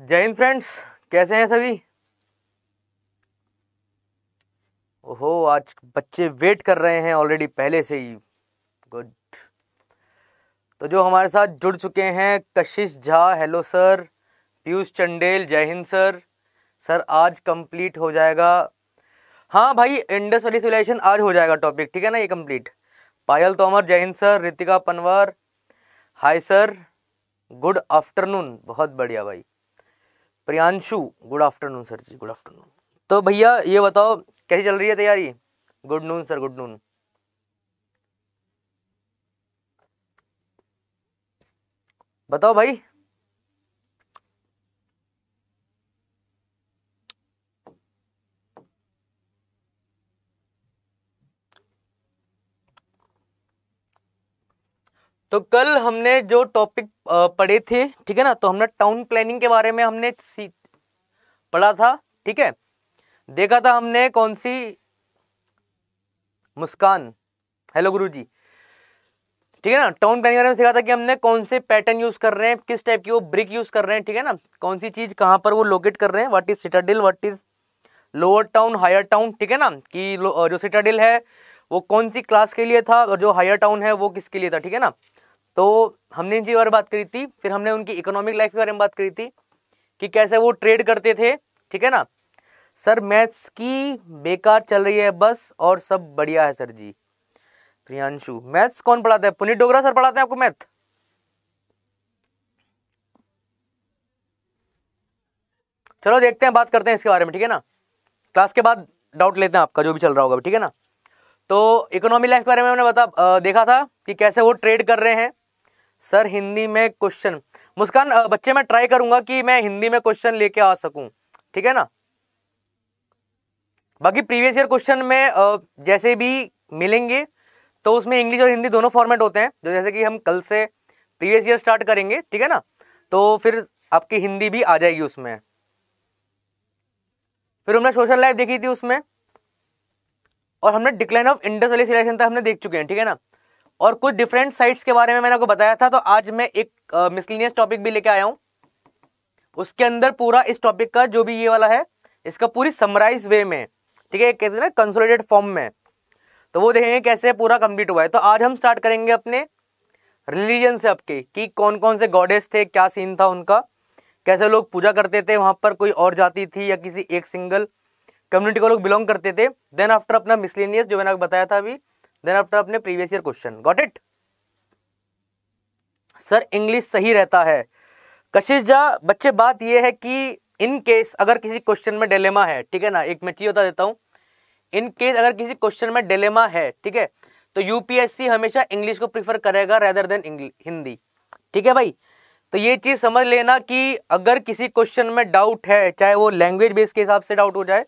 जय हिंद फ्रेंड्स कैसे हैं सभी ओहो आज बच्चे वेट कर रहे हैं ऑलरेडी पहले से ही गुड तो जो हमारे साथ जुड़ चुके हैं कशिश झा हेलो सर पीयूष चंडेल जय हिंद सर सर आज कंप्लीट हो जाएगा हाँ भाई इंडस वाली सिविलाइजेशन आज हो जाएगा टॉपिक ठीक है ना ये कंप्लीट पायल तोमर जय हिंद sir Ritika Panwar hi sir good afternoon बहुत बढ़िया भाई Priyanshu good afternoon sir ji good afternoon तो भैया ये बताओ कैसी चल रही है तैयारी good noon sir good noon बताओ भाई तो कल हमने जो टॉपिक पढ़े थे ठीक है ना तो हमने टाउन प्लानिंग के बारे में हमने पढ़ा था ठीक है देखा था हमने कौन सी मुस्कान हेलो गुरुजी ठीक है ना टाउन प्लानिंग में सीखा था कि हमने कौन से पैटर्न यूज़ कर रहे हैं किस टाइप की वो ब्रिक यूज़ कर रहे हैं ठीक है ना कौन सी चीज़ कहाँ पर वो लोकेट कर रहे हैं what is citadel what is lower town higher town ठीक है ना कि जो सिटाडिल है वो कौन सी क्लास के लिए था और जो हायर टाउन है वो किसके लिए था ठीक है ना तो हमने इनकी बारे में बात करी थी फिर हमने उनकी इकोनॉमिक लाइफ के बारे में बात करी थी कि कैसे वो ट्रेड करते थे ठीक है ना सर मैथ्स की बेकार चल रही है बस और सब बढ़िया है सर जी प्रियांशु मैथ्स कौन पढ़ाता है पुनीत डोगरा सर पढ़ाते हैं आपको मैथ चलो देखते हैं बात करते हैं इसके बारे में ठीक है ना क्लास के बाद डाउट लेते हैं आपका जो भी चल रहा होगा ठीक है ना तो इकोनॉमी लाइफ के बारे में हमने बता आ, देखा था कि कैसे वो ट्रेड कर रहे हैं सर हिंदी में क्वेश्चन मुस्कान बच्चे मैं ट्राई करूंगा कि मैं हिंदी में क्वेश्चन लेके आ सकूं ठीक है ना बाकी प्रीवियस ईयर क्वेश्चन में जैसे भी मिलेंगे तो उसमें इंग्लिश और हिंदी दोनों फॉर्मेट होते हैं जो जैसे कि हम कल से प्रीवियस ईयर स्टार्ट करेंगे ठीक है ना तो फिर आपकी हिंदी भी आ जाएगी उसमें फिर हमने सोशल लाइफ देखी थी उसमें और हमने डिक्लाइन ऑफ इंडस्ट्रियलाइजेशन तक हमने देख चुके हैं ठीक है ना और कुछ डिफरेंट साइट्स के बारे में मैंने आपको बताया था तो आज मैं एक मिसलिनियस टॉपिक भी लेके आया हूँ उसके अंदर पूरा इस टॉपिक का जो भी ये वाला है इसका पूरी समराइज वे में ठीक है कहते हैं ना कंसोलिडेट फॉर्म में तो वो देखेंगे कैसे पूरा कंप्लीट हुआ है तो आज हम स्टार्ट करेंगे अपने रिलीजन से आपके कि कौन कौन से गॉडेस थे क्या सीन था उनका कैसे लोग पूजा करते थे वहाँ पर कोई और जाति थी या किसी एक सिंगल कम्युनिटी को लोग बिलोंग करते थे देन आफ्टर अपना मिसलिनियस जो मैंने आपको बताया था अभी देन आफ्टर अपने previous year question got it sir English सही रहता है कशिश जा बच्चे बात यह है कि इन केस अगर किसी क्वेश्चन में डिलेमा है ठीक है ना एक मैं चीज बता देता हूँ इन केस अगर किसी क्वेश्चन में डिलेमा है ठीक है तो यूपीएससी हमेशा इंग्लिश को प्रीफर करेगा रेदर देन हिंदी ठीक है भाई तो ये चीज़ समझ लेना कि अगर किसी क्वेश्चन में डाउट है चाहे वो लैंग्वेज बेस के हिसाब से डाउट हो जाए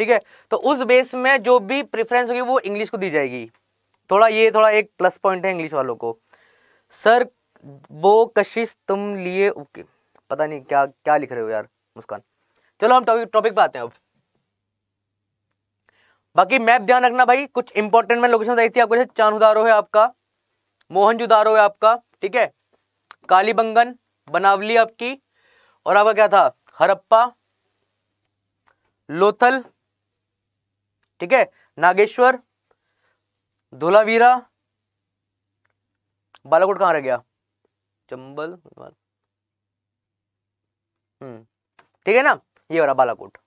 ठीक है तो उस बेस में जो भी प्रेफरेंस होगी वो इंग्लिश को दी जाएगी थोड़ा ये थोड़ा एक प्लस पॉइंट है इंग्लिश वालों को सर वो कशिश तुम लिए ओके पता नहीं क्या क्या लिख रहे हो यार मुस्कान चलो हम टॉपिक टॉपिक पे आते हैं अब बाकी मैप ध्यान रखना भाई कुछ इंपॉर्टेंट मैं लोकेशन बताई थी आपको जैसे चांदुदारो है आपका मोहन जुदारो है आपका ठीक है कालीबंगन बनावली आपकी और आपका क्या था हरप्पा लोथल ठीक है नागेश्वर धोलावीरा बालाकोट कहां रह गया चंबल हम्म ठीक है ना ये हो रहा बालाकोट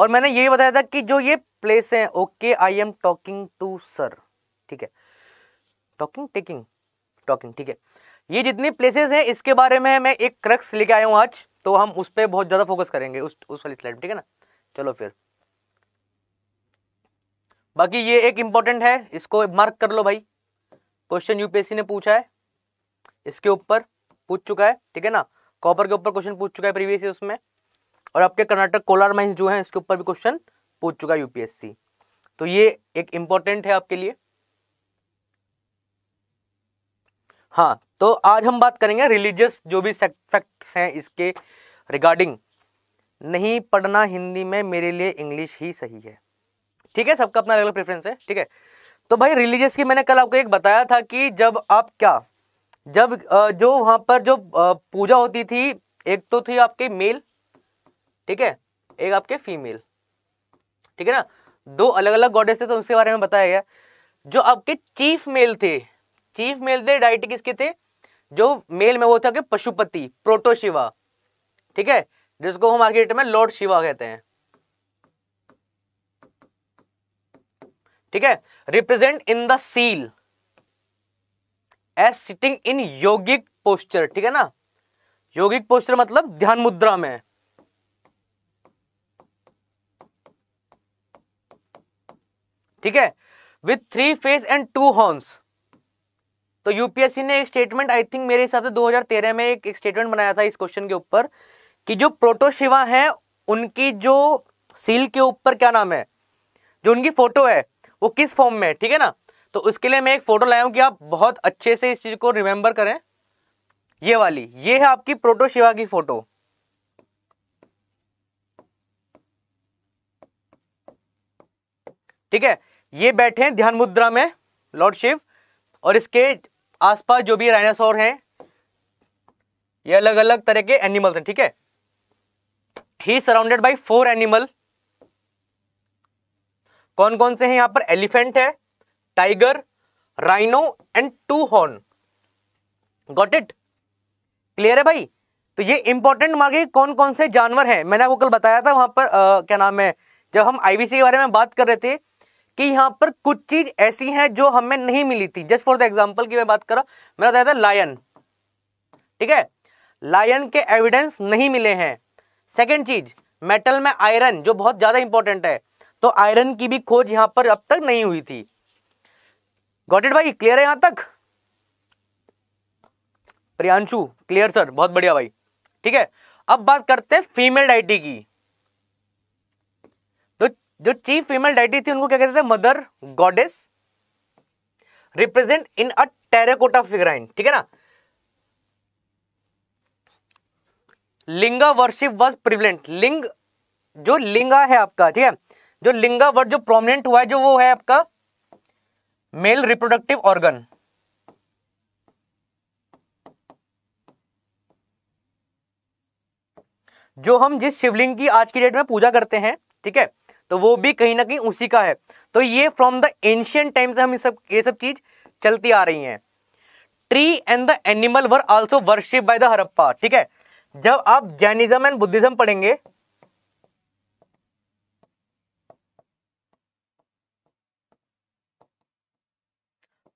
और मैंने ये बताया था कि जो ये प्लेस है okay I am talking to sir ठीक है टॉकिंग टेकिंग टॉकिंग ठीक है ये जितनी प्लेसेस हैं इसके बारे में मैं एक क्रक्स लेके आया हूँ आज तो हम उस पर बहुत ज़्यादा फोकस करेंगे उस उस वाली स्लाइड ठीक है ना चलो फिर बाकी ये एक इंपॉर्टेंट है इसको मार्क कर लो भाई क्वेश्चन यूपीएससी ने पूछा है इसके ऊपर पूछ चुका है ठीक है ना कॉपर के ऊपर क्वेश्चन पूछ चुका है प्रीवियस ईयर उसमें और आपके कर्नाटक कोलार माइंस जो है इसके ऊपर भी क्वेश्चन पूछ चुका है यूपीएससी तो ये एक इंपॉर्टेंट है आपके लिए हाँ तो आज हम बात करेंगे रिलीजियस जो भी फैक्ट्स हैं इसके रिगार्डिंग नहीं पढ़ना हिंदी में मेरे लिए इंग्लिश ही सही है ठीक है सबका अपना अलग अलग प्रेफरेंस है ठीक है तो भाई रिलीजियस की मैंने कल आपको एक बताया था कि जब आप क्या जब जो वहां पर जो पूजा होती थी एक तो थी आपके मेल ठीक है एक आपके फीमेल ठीक है ना दो अलग अलग गॉडेस थे तो उसके बारे में बताया गया जो आपके चीफ मेल थे चीफ मेल थे डाइटी किसके थे जो मेल में वो था पशुपति प्रोटो शिवा ठीक है जिसको हम मार्केट में लॉर्ड शिवा कहते हैं ठीक है represent in the seal as sitting in yogic posture ठीक है ना योगिक पोस्टर मतलब ध्यान मुद्रा में ठीक है with three face and two horns तो यूपीएससी ने एक स्टेटमेंट आई थिंक मेरे हिसाब से 2013 में एक, एक स्टेटमेंट बनाया था इस क्वेश्चन के ऊपर कि जो प्रोटोशिवा है उनकी जो सील के ऊपर क्या नाम है जो उनकी फोटो है वो किस फॉर्म में है ठीक है ना तो उसके लिए मैं एक फोटो लाया हूं कि आप बहुत अच्छे से इस चीज़ को रिमेंबर करें ये वाली ये है आपकी प्रोटो शिवा की फोटो ठीक है ये बैठे हैं ध्यान मुद्रा में लॉर्ड शिव और इसके आसपास जो भी राइनासोर हैं ये अलग अलग तरह के एनिमल्स हैं ठीक है he surrounded by four animal कौन कौन से हैं यहाँ पर एलिफेंट है tiger rhino and two horn got it clear है भाई तो ये इंपॉर्टेंट मांगे कौन कौन से जानवर हैं मैंने आपको कल बताया था वहां पर आ, क्या नाम है जब हम आईवीसी के बारे में बात कर रहे थे कि यहाँ पर कुछ चीज ऐसी हैं जो हमें नहीं मिली थी जस्ट फॉर द एग्जाम्पल की मैं बात कर रहा मैंने बताया था लायन ठीक है लायन के एविडेंस नहीं मिले हैं सेकेंड चीज मेटल में आयरन जो बहुत ज्यादा इंपॉर्टेंट है तो आयरन की भी खोज यहां पर अब तक नहीं हुई थी गॉटेड भाई क्लियर है यहां तक प्रियांशु क्लियर सर बहुत बढ़िया भाई ठीक है अब बात करते हैं फीमेल डाइटी की तो जो चीफ फीमेल डाइटी थी उनको क्या कहते थे mother goddess represent in a terracotta figurine ठीक है ना लिंगा वर्शिप वॉज प्रिवलेंट लिंग जो लिंगा है आपका ठीक है जो लिंगा वर्ड जो प्रोमिनेंट हुआ है जो वो है आपका मेल रिप्रोडक्टिव ऑर्गन जो हम जिस शिवलिंग की आज की डेट में पूजा करते हैं ठीक है तो वो भी कहीं ना कहीं उसी का है तो ये फ्रॉम द एंशियंट टाइम से हम सब ये सब चीज चलती आ रही हैं tree and the animal were also worship by the Harappa ठीक है जब आप जैनिज्म एंड बुद्धिज्म पढ़ेंगे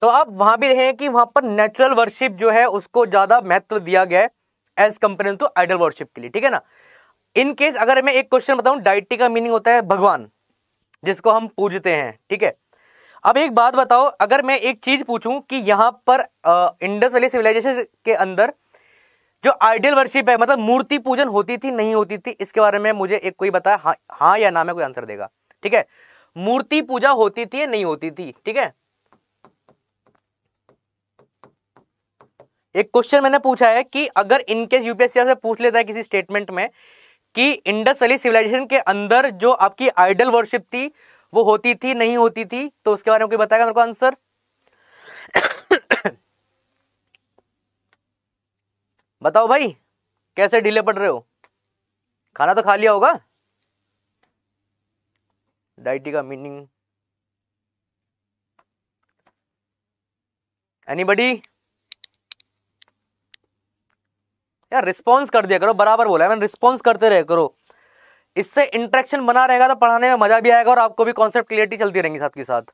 तो आप वहां भी देखें कि वहां पर नेचुरल वर्शिप जो है उसको ज़्यादा महत्व दिया गया है as compare to idol worship के लिए ठीक है ना इन केस अगर मैं एक क्वेश्चन बताऊँ डाइटी का मीनिंग होता है भगवान जिसको हम पूजते हैं ठीक है अब एक बात बताओ अगर मैं एक चीज़ पूछूं कि यहाँ पर इंडस वैली सिविलाइजेशन के अंदर जो आइडियल वर्शिप है मतलब मूर्ति पूजन होती थी नहीं होती थी इसके बारे में मुझे एक कोई बताया हाँ हाँ या ना मैं कोई आंसर देगा ठीक है मूर्ति पूजा होती थी या नहीं होती थी ठीक है एक क्वेश्चन मैंने पूछा है कि अगर इनकेस यूपीएससी से पूछ लेता है किसी स्टेटमेंट में कि इंडस वैली सिविलाइजेशन के अंदर जो आपकी आइडल वर्शिप थी वो होती थी नहीं होती थी तो उसके बारे में कोई बताएगा मेरे को आंसर बताओ भाई कैसे ढीले पड़ रहे हो खाना तो खा लिया होगा डाइटी का मीनिंग एनीबडी यार रिस्पॉन्स कर दिया करो बराबर बोला मैंने रिस्पॉन्स करते रहे करो इससे इंट्रैक्शन बना रहेगा तो पढ़ाने में मजा भी आएगा और आपको भी कॉन्सेप्ट क्लियरिटी चलती रहेंगी साथ के साथ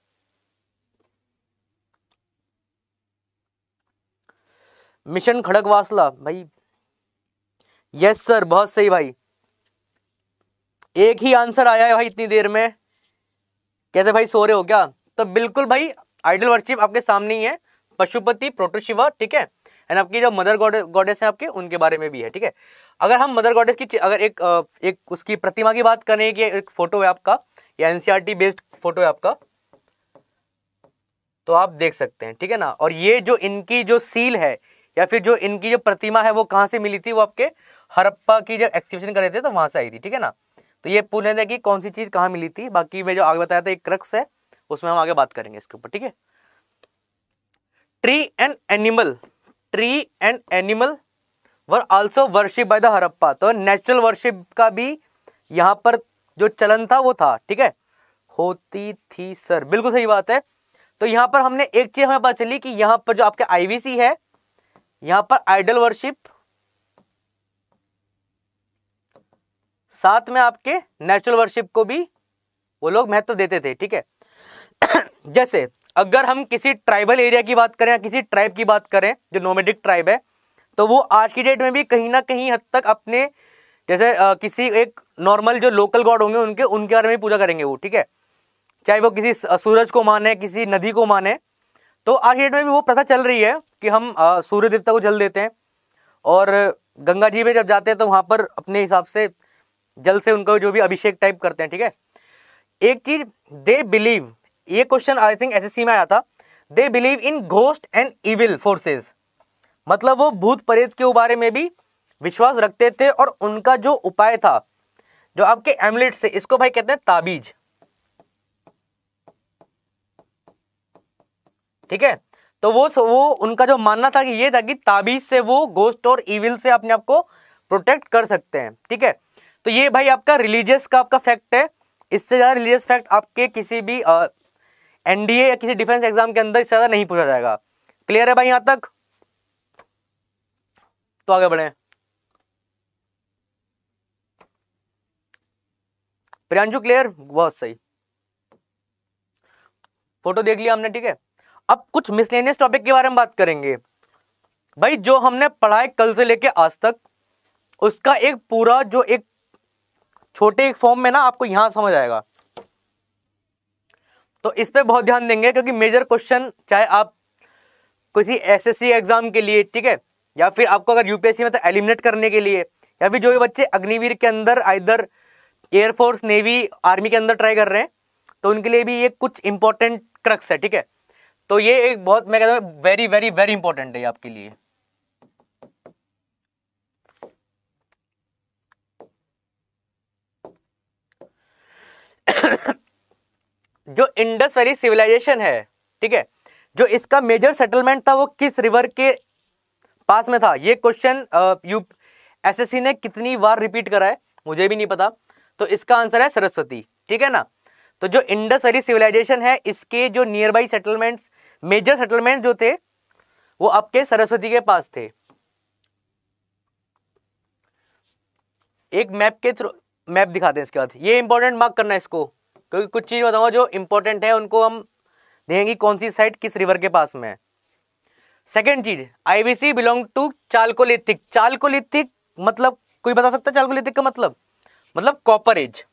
मिशन खड़कवासला भाई यस सर बहुत सही भाई एक ही आंसर आया है भाई इतनी देर में कैसे भाई सो रहे हो क्या तो बिल्कुल भाई आइडल वर्शिप आपके सामने ही है पशुपति प्रोटोशिवा ठीक है एंड आपकी जो मदर गॉडेस है आपके उनके बारे में भी है ठीक है अगर हम मदर गॉडेस की अगर एक एक उसकी प्रतिमा की बात करें कि एक फोटो है आपका या एनसीआर बेस्ड फोटो है आपका तो आप देख सकते हैं ठीक है ना और ये जो इनकी जो सील है या फिर जो इनकी जो प्रतिमा है वो कहाँ से मिली थी वो आपके हरप्पा की जब एक्सिबिशन कर रहे थे तो वहाँ से आई थी ठीक है ना तो ये पूछ रहे थे कि कौन सी चीज़ कहाँ मिली थी बाकी मैं जो आगे बताया था एक क्रक्स है उसमें हम आगे बात करेंगे इसके ऊपर ठीक है tree and animal tree and animal were also worship by the Harappa तो नेचुरल वर्शिप का भी यहाँ पर जो चलन था वो था ठीक है होती थी सर बिल्कुल सही बात है तो यहाँ पर हमने एक चीज़ हमें पता चली कि यहाँ पर जो आपके आईवीसी है यहाँ पर आइडल वर्शिप साथ में आपके नेचुरल वर्शिप को भी वो लोग महत्व देते थे ठीक है जैसे अगर हम किसी ट्राइबल एरिया की बात करें या किसी ट्राइब की बात करें जो नोमेडिक ट्राइब है तो वो आज की डेट में भी कहीं ना कहीं हद तक अपने जैसे आ, किसी एक नॉर्मल जो लोकल गॉड होंगे उनके उनके बारे में पूजा करेंगे वो ठीक है चाहे वो किसी सूरज को माने किसी नदी को माने तो आज की डेट में भी वो प्रथा चल रही है कि हम आ, सूर्य देवता को जल देते हैं और गंगा जी में जब जाते हैं तो वहाँ पर अपने हिसाब से जल से उनका जो भी अभिषेक टाइप करते हैं ठीक है एक चीज़ दे बिलीव ये क्वेश्चन आई थिंक एसएससी में आया था they believe in ghost and evil forces मतलब वो भूत प्रेत के बारे में भी विश्वास रखते थे और उनका जो उपाय था जो आपके एमलेट से इसको भाई कहते हैं ताबीज ठीक है तो वो वो उनका जो मानना था कि ये था कि ताबीज से वो गोस्ट और इविल से अपने आप को प्रोटेक्ट कर सकते हैं ठीक है तो ये भाई आपका रिलीजियस का आपका फैक्ट है इससे ज़्यादा रिलीजियस फैक्ट आपके किसी भी आ, एनडीए या किसी डिफेंस एग्जाम के अंदर इससे ज़्यादा नहीं पूछा जाएगा क्लियर है भाई यहां तक तो आगे बढ़े प्रियांशु क्लियर बहुत सही फोटो देख लिया हमने ठीक है अब कुछ मिसलेनियस टॉपिक के बारे में बात करेंगे भाई जो हमने पढ़ाए कल से लेके आज तक उसका एक पूरा जो एक छोटे एक फॉर्म में ना आपको यहां समझ आएगा तो इस पर बहुत ध्यान देंगे क्योंकि मेजर क्वेश्चन चाहे आप किसी सी एग्ज़ाम के लिए ठीक है या फिर आपको अगर यूपीएससी में तो एलिमिनेट करने के लिए या फिर जो भी बच्चे अग्निवीर के अंदर इधर एयरफोर्स नेवी आर्मी के अंदर ट्राई कर रहे हैं तो उनके लिए भी ये कुछ इंपॉर्टेंट क्रक्स है ठीक है तो ये एक बहुत मैं कहता हूँ वेरी वेरी वेरी इंपॉर्टेंट है आपके लिए जो इंडस वैली सिविलाइजेशन है ठीक है जो इसका मेजर सेटलमेंट था वो किस रिवर के पास में था ये क्वेश्चन यू एसएससी ने कितनी बार रिपीट करा है मुझे भी नहीं पता तो इसका आंसर है सरस्वती ठीक है ना तो जो इंडस वैली सिविलाइजेशन है इसके जो nearby settlement major settlement जो थे वो आपके सरस्वती के पास थे एक मैप के थ्रू मैप दिखाते हैं इसके बाद ये इंपॉर्टेंट मार्क करना है इसको क्योंकि कुछ चीज़ बताऊँगा जो इम्पोर्टेंट है उनको हम देंगे कौन सी साइट किस रिवर के पास में है सेकेंड चीज IVC belong to chalcolithic chalcolithic मतलब कोई बता सकता है चालकोलिथिक का मतलब मतलब copper age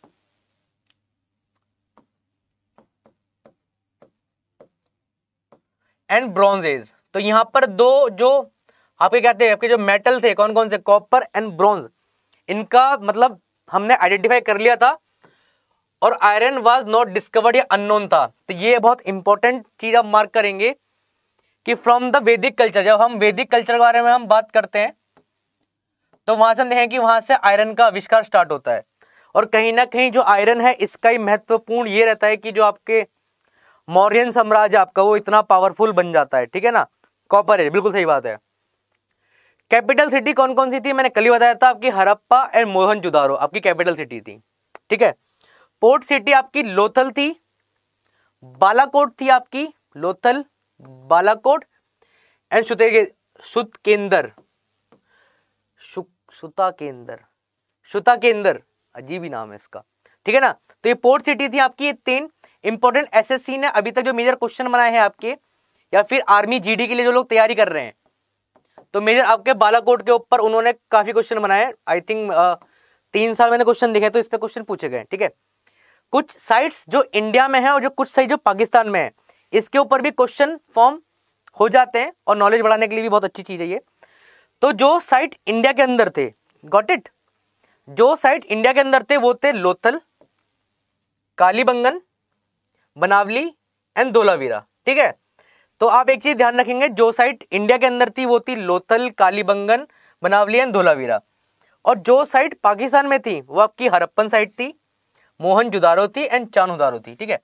and bronze age तो यहां पर दो जो आपके कहते हैं आपके जो मेटल थे कौन कौन से कॉपर एंड ब्रॉन्ज इनका मतलब हमने आइडेंटिफाई कर लिया था और आयरन वाज नॉट डिस्कवर्ड या अननोन था तो ये बहुत इंपॉर्टेंट चीज़ आप मार्क करेंगे कि फ्रॉम द वैदिक कल्चर जब हम वैदिक कल्चर के बारे में हम बात करते हैं तो वहां से देखें कि वहां से आयरन का आविष्कार स्टार्ट होता है और कहीं ना कहीं जो आयरन है इसका ही महत्वपूर्ण ये रहता है कि जो आपके मौर्यन साम्राज्य आपका वो इतना पावरफुल बन जाता है ठीक है ना कॉपर है बिल्कुल सही बात है कैपिटल सिटी कौन कौन सी थी मैंने कल ही बताया था आपकी हरप्पा एंड जुदारो आपकी कैपिटल सिटी थी ठीक है पोर्ट सिटी आपकी लोथल थी बालाकोट थी आपकी लोथल बालाकोट एंड सुते सुत केंद्र सुता केंद्र सुता केंद्र अजीब ही नाम है इसका ठीक है ना तो ये पोर्ट सिटी थी आपकी ये तीन इंपॉर्टेंट एसएससी ने अभी तक जो मेजर क्वेश्चन बनाए हैं आपके या फिर आर्मी जीडी के लिए जो लोग तैयारी कर रहे हैं तो मेजर आपके बालाकोट के ऊपर उन्होंने काफी क्वेश्चन बनाए आई थिंक तीन साल मैंने क्वेश्चन देखे तो इस पर क्वेश्चन पूछे गए ठीक है कुछ साइट्स जो इंडिया में है और जो कुछ साइट जो पाकिस्तान में है इसके ऊपर भी क्वेश्चन फॉर्म हो जाते हैं और नॉलेज बढ़ाने के लिए भी बहुत अच्छी चीज़ है ये तो जो साइट इंडिया के अंदर थे गॉट इट जो साइट इंडिया के अंदर थे वो थे लोथल कालीबंगन बनावली एंड धोलावीरा ठीक है तो आप एक चीज़ ध्यान रखेंगे जो साइट इंडिया के अंदर थी वो थी लोथल कालीबंगन बनावली एंड धोलावीरा और जो साइट पाकिस्तान में थी वो आपकी हरप्पन साइट थी Mohenjodaro and Chanhudaro ठीक है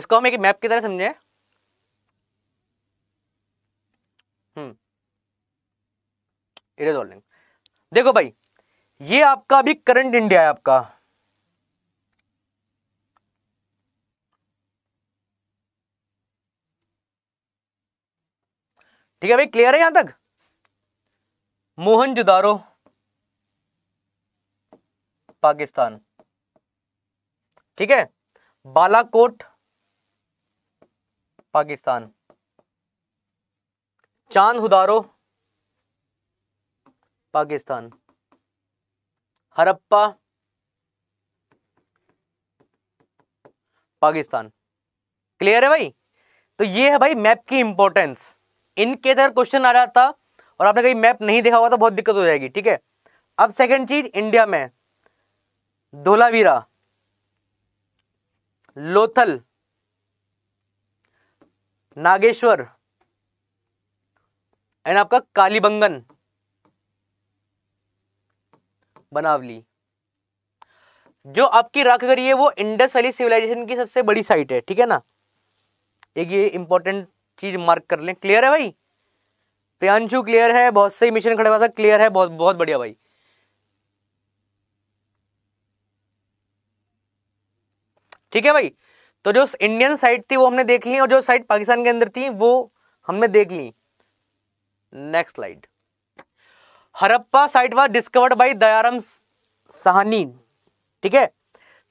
इसको हम एक मैप की तरह समझे हम्म देखो भाई ये आपका अभी करंट इंडिया है आपका ठीक है भाई क्लियर है यहां तक मोहन जुदारो पाकिस्तान ठीक है बालाकोट पाकिस्तान चांद हुदारो पाकिस्तान हरप्पा पाकिस्तान क्लियर है भाई तो ये है भाई मैप की इंपॉर्टेंस इनके अगर क्वेश्चन आ रहा था और आपने कहीं मैप नहीं देखा हुआ तो बहुत दिक्कत हो जाएगी ठीक है अब सेकंड चीज इंडिया में धोलावीरा लोथल नागेश्वर एंड आपका कालीबंगन बनावली जो आपकी राख है वो इंडस वैली सिविलाइजेशन की सबसे बड़ी साइट है ठीक है ना एक ये इंपॉर्टेंट चीज मार्क कर लें क्लियर है भाई प्रियांशु क्लियर है बहुत सही मिशन खड़े हुआ था क्लियर है बहुत बहुत बढ़िया भाई ठीक है भाई तो जो इंडियन साइड थी वो हमने देख ली और जो साइड पाकिस्तान के अंदर थी वो हमने देख ली next slide Harappa site was discovered by Dayaram Sahni ठीक है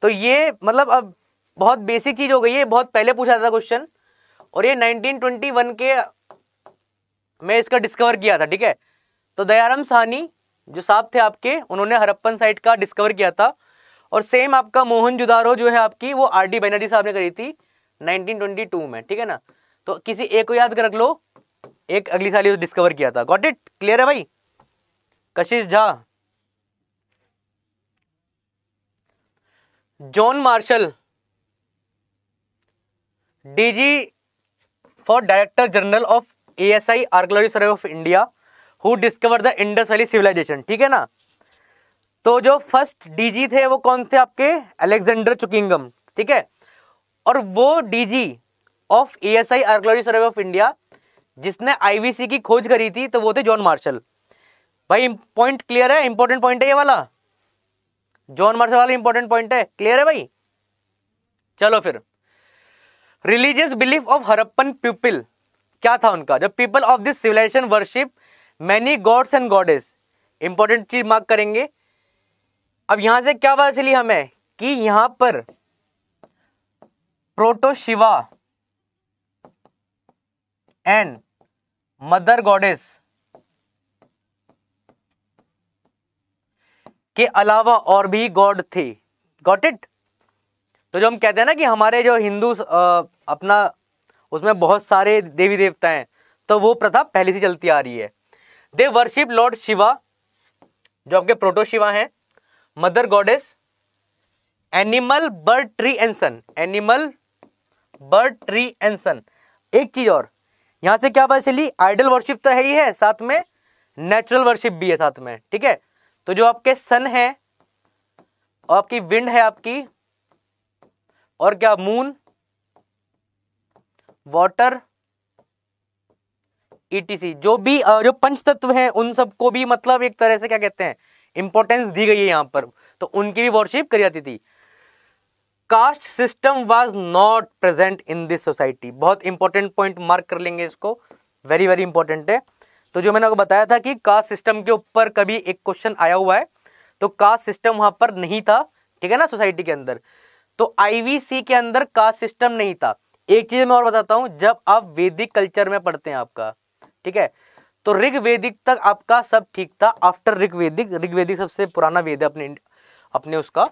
तो ये मतलब अब बहुत बेसिक चीज हो गई है बहुत पहले पूछा था क्वेश्चन और ये 1921 के में इसका डिस्कवर किया था ठीक है तो दयाराम सहानी जो साहब थे आपके उन्होंने हरप्पन साइट का डिस्कवर किया था और सेम आपका मोहन जुदारो जो है आपकी वो आर डी बैनर्जी साहब ने करी थी 1922 में ठीक है ना तो किसी एक को याद कर रख लो एक अगली साल डिस्कवर किया था गॉट इट क्लियर है भाई Kashish Jha John Marshall DG for director general of ASI archaeology survey of India who discover the Indus valley civilisation ठीक है ना तो जो फर्स्ट डीजी थे वो कौन थे आपके अलेक्जेंडर चुकिंगम ठीक है और वो DG of I archaeology survey of India जिसने आईवीसी की खोज करी थी तो वो थे जॉन मार्शल भाई पॉइंट क्लियर है इंपॉर्टेंट पॉइंट है ये वाला जॉन मार्शल वाला इंपॉर्टेंट पॉइंट है क्लियर है भाई चलो फिर religious belief of Harappan people क्या था उनका जब people of this civilisation worship many gods and goddess important चीज मार्क करेंगे अब यहां से क्या पता चली हमें कि यहां पर प्रोटोशिवा एंड मदर गॉडेस के अलावा और भी गॉड थे गॉट इट तो जो हम कहते हैं ना कि हमारे जो हिंदू अपना उसमें बहुत सारे देवी देवता हैं तो वो प्रथा पहले से चलती आ रही है दे वर्शिप लॉर्ड शिवा जो आपके प्रोटो शिवा हैं mother goddess animal bird tree and sun animal bird tree and sun एक चीज और यहां से क्या पता चली आइडल वर्शिप तो है ही है साथ में नेचुरल वर्शिप भी है साथ में ठीक है तो जो आपके सन है और आपकी विंड है आपकी और क्या मून वाटर ईटीसी जो भी जो पंच तत्व है उन सबको भी मतलब एक तरह से क्या कहते हैं इंपॉर्टेंस दी गई है यहाँ पर तो उनकी भी वॉरशिप करी जाती थी caste system was not present in this society बहुत इंपॉर्टेंट पॉइंट मार्क कर लेंगे इसको वेरी वेरी इंपॉर्टेंट है तो जो मैंने आपको बताया था कि कास्ट सिस्टम के ऊपर कभी एक क्वेश्चन आया हुआ है तो कास्ट सिस्टम वहां पर नहीं था ठीक है ना सोसाइटी के अंदर तो आईवीसी के अंदर कास्ट सिस्टम नहीं था एक चीज मैं और बताता हूं जब आप वैदिक कल्चर में पढ़ते हैं आपका ठीक है तो ऋग्वेदिक तक आपका सब ठीक था आफ्टर ऋग्वेदिक ऋग्वेदिक सबसे पुराना वेद है अपने अपने उसका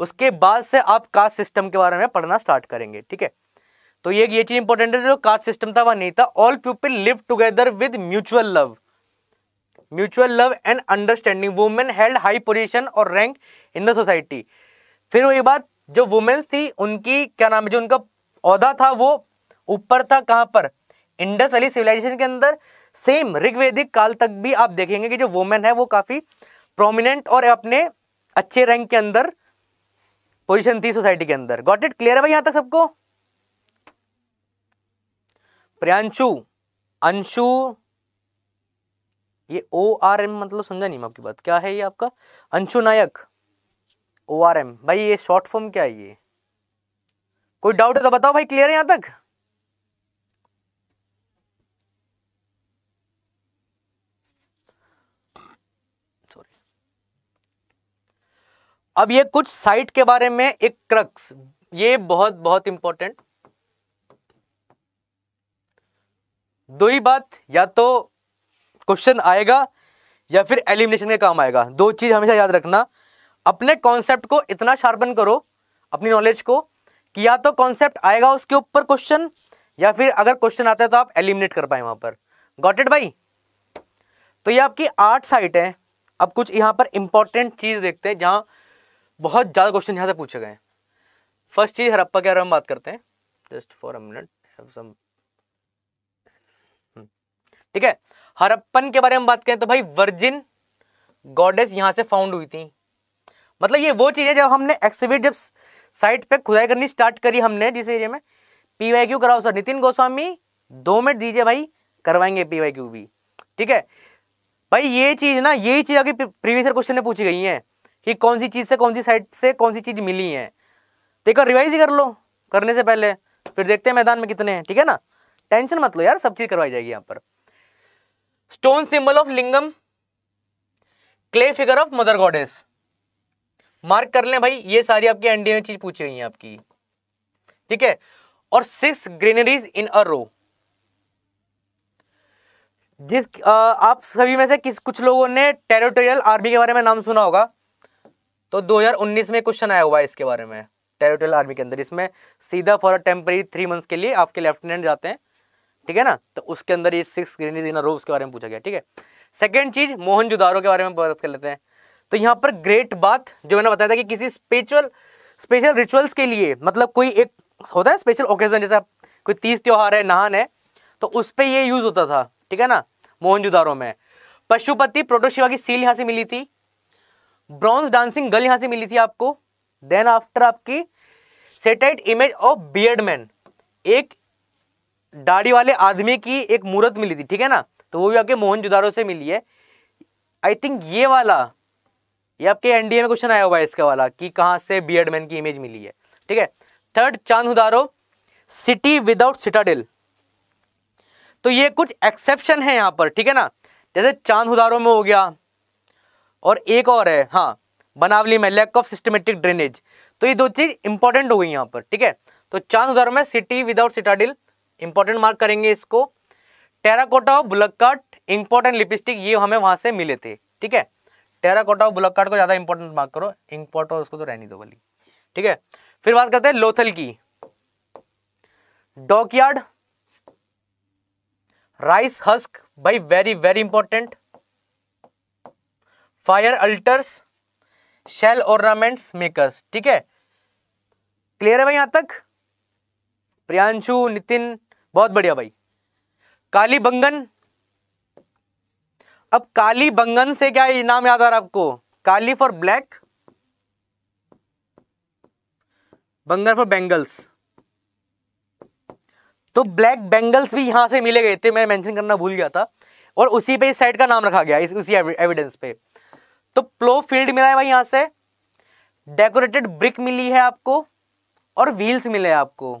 उसके बाद से आप कास्ट सिस्टम के बारे में पढ़ना स्टार्ट करेंगे ठीक है तो ये ये चीज़ इंपॉर्टेंट है जो कास्ट सिस्टम था वह नहीं था all people live together with mutual love mutual love and understanding women held high position और रैंक इन द सोसाइटी फिर वही बात जो वुमेन्स थी उनकी क्या नाम है जो उनका अहदा था वो ऊपर था कहाँ पर इंडस वैली सिविलाइजेशन के अंदर सेम ऋग्वेदिक काल तक भी आप देखेंगे कि जो वोमेन है वो काफ़ी प्रोमिनेंट और अपने अच्छे रैंक के अंदर पोजीशन थी सोसाइटी के अंदर गॉट इट क्लियर है भाई यहां तक सबको प्रियांशु अंशु ये ओ आर एम मतलब समझा नहीं मैं आपकी बात क्या है ये आपका Anshu Nayak O R M भाई ये शॉर्ट फॉर्म क्या है ये कोई डाउट है तो बताओ भाई क्लियर है यहां तक अब ये कुछ साइट के बारे में एक क्रक्स ये बहुत बहुत इंपॉर्टेंट दो ही बात या तो क्वेश्चन आएगा या फिर एलिमिनेशन के काम आएगा दो चीज़ हमेशा याद रखना अपने कॉन्सेप्ट को इतना शार्पन करो अपनी नॉलेज को कि या तो कॉन्सेप्ट आएगा उसके ऊपर क्वेश्चन या फिर अगर क्वेश्चन आता है तो आप एलिमिनेट कर पाए वहां पर गॉट इट भाई तो ये आपकी आठ साइट है अब कुछ यहां पर इंपॉर्टेंट चीज़ देखते हैं जहां बहुत ज़्यादा क्वेश्चन यहाँ से पूछे गए फर्स्ट चीज़ हरप्पा के बारे में बात करते हैं जस्ट फॉर अ मिनट ठीक है हरप्पन के बारे में बात करें तो भाई वर्जिन गॉडेस यहाँ से फाउंड हुई थी मतलब ये वो चीज़ है जब हमने एक्सीविट जब साइट पे खुदाई करनी स्टार्ट करी हमने जिस एरिया में पी वाई क्यू कराओ सर नितिन गोस्वामी दो मिनट दीजिए भाई करवाएंगे पी वाई क्यू भी ठीक है भाई ये चीज़ ना यही चीज़ आगे प्रीवियस क्वेश्चन में पूछी गई है कि कौन सी चीज़ से कौन सी साइड से कौन सी चीज़ मिली है तो एक रिवाइज ही कर लो करने से पहले फिर देखते हैं मैदान में कितने हैं ठीक है ना टेंशन मत लो यार सब चीज़ करवाई जाएगी यहाँ पर stone symbol of lingam clay figure of mother goddess mark कर लें भाई ये सारी आपकी एनडीए में चीज़ पूछी हुई है आपकी ठीक है और सिक्स ग्रीनरीज इन अ रो जिस आ, आप सभी में से किस कुछ लोगों ने टेरिटोरियल आर्मी के बारे में नाम सुना होगा तो 2019 में क्वेश्चन आया हुआ है इसके बारे में टेरिटोरियल आर्मी के अंदर इसमें सीधा for a temporary three months के लिए आपके लेफ्टिनेंट जाते हैं ठीक है ना तो उसके अंदर ये सिक्स ग्रीनी दिन रोव्स के बारे में पूछा गया ठीक है सेकेंड चीज़ मोहन के बारे में बात कर लेते हैं तो यहाँ पर ग्रेट बात जो मैंने बताया था कि किसी स्पेचुअल स्पेशल रिचुअल्स के लिए मतलब कोई एक होता है स्पेशल ओकेजन जैसा कोई तीज त्यौहार है नहान है तो उस पर ये यूज़ होता था ठीक है ना मोहनजुदारों में पशुपति प्रोटोशिवा की सील यहाँ से मिली थी ब्रॉन्ज डांसिंग गर्ल यहां से मिली थी आपको देन आफ्टर आपकी seated image of beard man एक दाढ़ी वाले आदमी की एक मूर्त मिली थी ठीक है ना तो वो भी आपके मोहन जुदारो से मिली है आई थिंक ये वाला ये आपके एनडीए में क्वेश्चन आया हुआ है इसका वाला कि कहाँ से बियर्ड मैन की इमेज मिली है ठीक है थर्ड चांद उदारो सिटी विदाउट सिटाडेल तो ये कुछ एक्सेप्शन है यहाँ पर ठीक है ना जैसे चांद उदारो में हो गया और एक और है हाँ बनावली में लैक ऑफ सिस्टमेटिक ड्रेनेज तो ये दो चीज़ इंपॉर्टेंट हो गई यहाँ पर ठीक है तो चांद उदाहरण में city without citadel important mark करेंगे इसको terracotta of bullock cart important lipstick ये हमें वहां से मिले थे ठीक है टेराकोटा ऑफ को ज़्यादा इंपॉर्टेंट मार्क करो इंपॉर्टेंट उसको तो रहनी दो भली ठीक है फिर बात करते हैं लोथल की डॉकयार्ड राइस हस्क भाई very very important fire altars shell ornaments makers ठीक है क्लियर है भाई यहां तक प्रियांशु नितिन बहुत बढ़िया भाई काली बंगन अब काली बंगन से क्या नाम याद आ रहा है आपको काली फॉर ब्लैक बंगन फॉर बेंगल्स तो ब्लैक बेंगल्स भी यहां से मिले गए थे मैं मेंशन करना भूल गया था और उसी पे इस साइड का नाम रखा गया इस उसी एविडेंस पे तो प्लो फील्ड मिला है भाई यहां से डेकोरेटेड ब्रिक मिली है आपको और व्हील्स मिले हैं आपको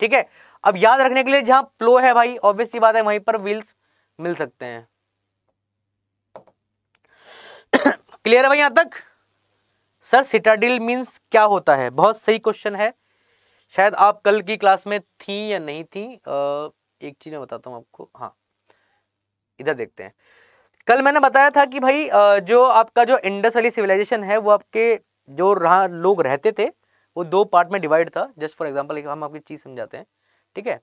ठीक है अब याद रखने के लिए जहां प्लो है भाई ऑब्वियस बात है वहीं पर व्हील्स मिल सकते हैं क्लियर है भाई यहां तक सर सिटाडिल मींस क्या होता है बहुत सही क्वेश्चन है शायद आप कल की क्लास में थी या नहीं थी आ, एक चीज़ मैं बताता हूं आपको हाँ इधर देखते हैं कल मैंने बताया था कि भाई जो आपका जो इंडस वाली सिविलाइजेशन है वो आपके जो रहा लोग रहते थे वो दो पार्ट में डिवाइड था जस्ट फॉर एग्जाम्पल हम आपकी चीज़ समझाते हैं ठीक है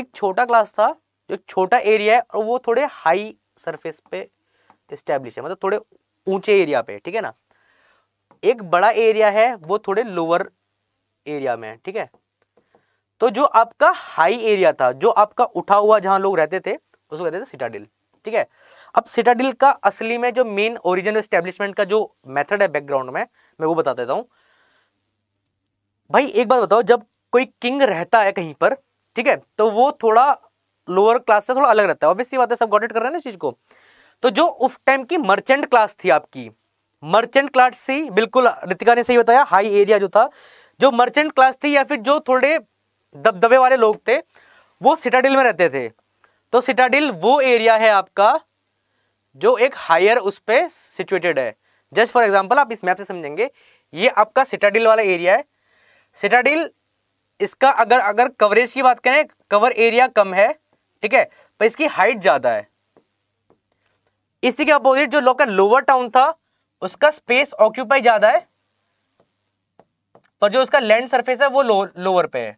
एक छोटा क्लास था जो छोटा एरिया है और वो थोड़े हाई सरफेस पे इस्टेब्लिश है मतलब थोड़े ऊंचे एरिया पे ठीक है ना एक बड़ा एरिया है वो थोड़े लोअर एरिया में है ठीक है तो जो आपका हाई एरिया था जो आपका उठा हुआ जहाँ लोग रहते थे उसको कहते थे सिटाडिल ठीक है अब सिटाडिल का असली में जो मेन ओरिजिनल स्टेब्लिशमेंट का जो मेथड है बैकग्राउंड में मैं वो बता देता हूँ भाई एक बात बताओ जब कोई किंग रहता है कहीं पर ठीक है तो वो थोड़ा लोअर क्लास से थोड़ा अलग रहता है ऑब्वियसली बात है सब गॉडेट कर रहे हैं ना चीज़ को तो जो उस टाइम की मर्चेंट क्लास थी आपकी मर्चेंट क्लास थी बिल्कुल रितिका ने सही बताया हाई एरिया जो था जो मर्चेंट क्लास थी या फिर जो थोड़े दबदबे वाले लोग थे वो सिटाडिल में रहते थे तो सिटाडिल वो एरिया है आपका जो एक हायर उस पर सिचुएटेड है जस्ट फॉर एग्जाम्पल आप इस मैप से समझेंगे ये आपका सिटाडिल वाला एरिया है सिटाडिल इसका अगर अगर कवरेज की बात करें कवर एरिया कम है ठीक है पर इसकी हाइट ज़्यादा है इसी के अपोजिट जो लोकल लोअर टाउन था उसका स्पेस ऑक्यूपाई ज़्यादा है पर जो उसका लैंड सरफेस है वो लो, लोअर पे है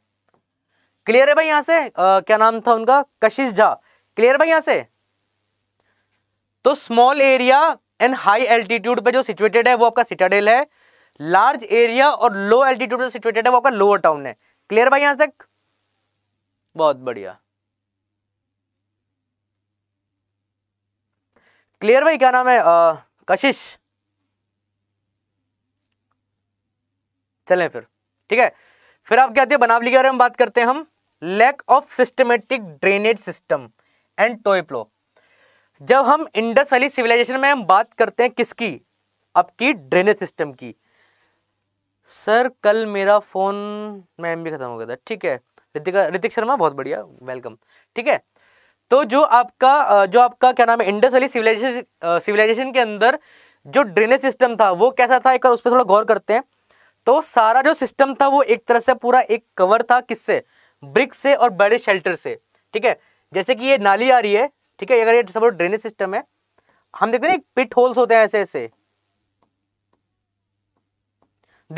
क्लियर है भाई यहाँ से आ, क्या नाम था उनका कशिश झा क्लियर भाई यहाँ से तो small area and high altitude पे जो सिचुएटेड है वो आपका सिटाडेल है लार्ज एरिया और लो एल्टीट्यूड पे सिचुएटेड है वो आपका लोअर टाउन है क्लियर भाई यहां तक बहुत बढ़िया क्लियर भाई क्या नाम है आ, कशिश चलें फिर ठीक है फिर आप क्या आते हैं बनावली के बारे में बात करते हैं हम lack of systematic drainage system and टोयप्लो जब हम इंडस वैली सिविलाइजेशन में हम बात करते हैं किसकी आपकी ड्रेनेज सिस्टम की सर कल मेरा फ़ोन मैम भी ख़त्म हो गया था ठीक है ऋतिका ऋतिक शर्मा बहुत बढ़िया वेलकम ठीक है तो जो आपका जो आपका क्या नाम है इंडस वैली सिविलाइजेशन सिविलाइजेशन के अंदर जो ड्रेनेज सिस्टम था वो कैसा था एक बार उस पर थोड़ा गौर करते हैं तो सारा जो सिस्टम था वो एक तरह से पूरा एक कवर था किससे ब्रिक से और बड़े शेल्टर से ठीक है जैसे कि ये नाली आ रही है ठीक है अगर ये सपोज ड्रेनेज सिस्टम है हम देखते हैं पिट होल्स होते हैं ऐसे ऐसे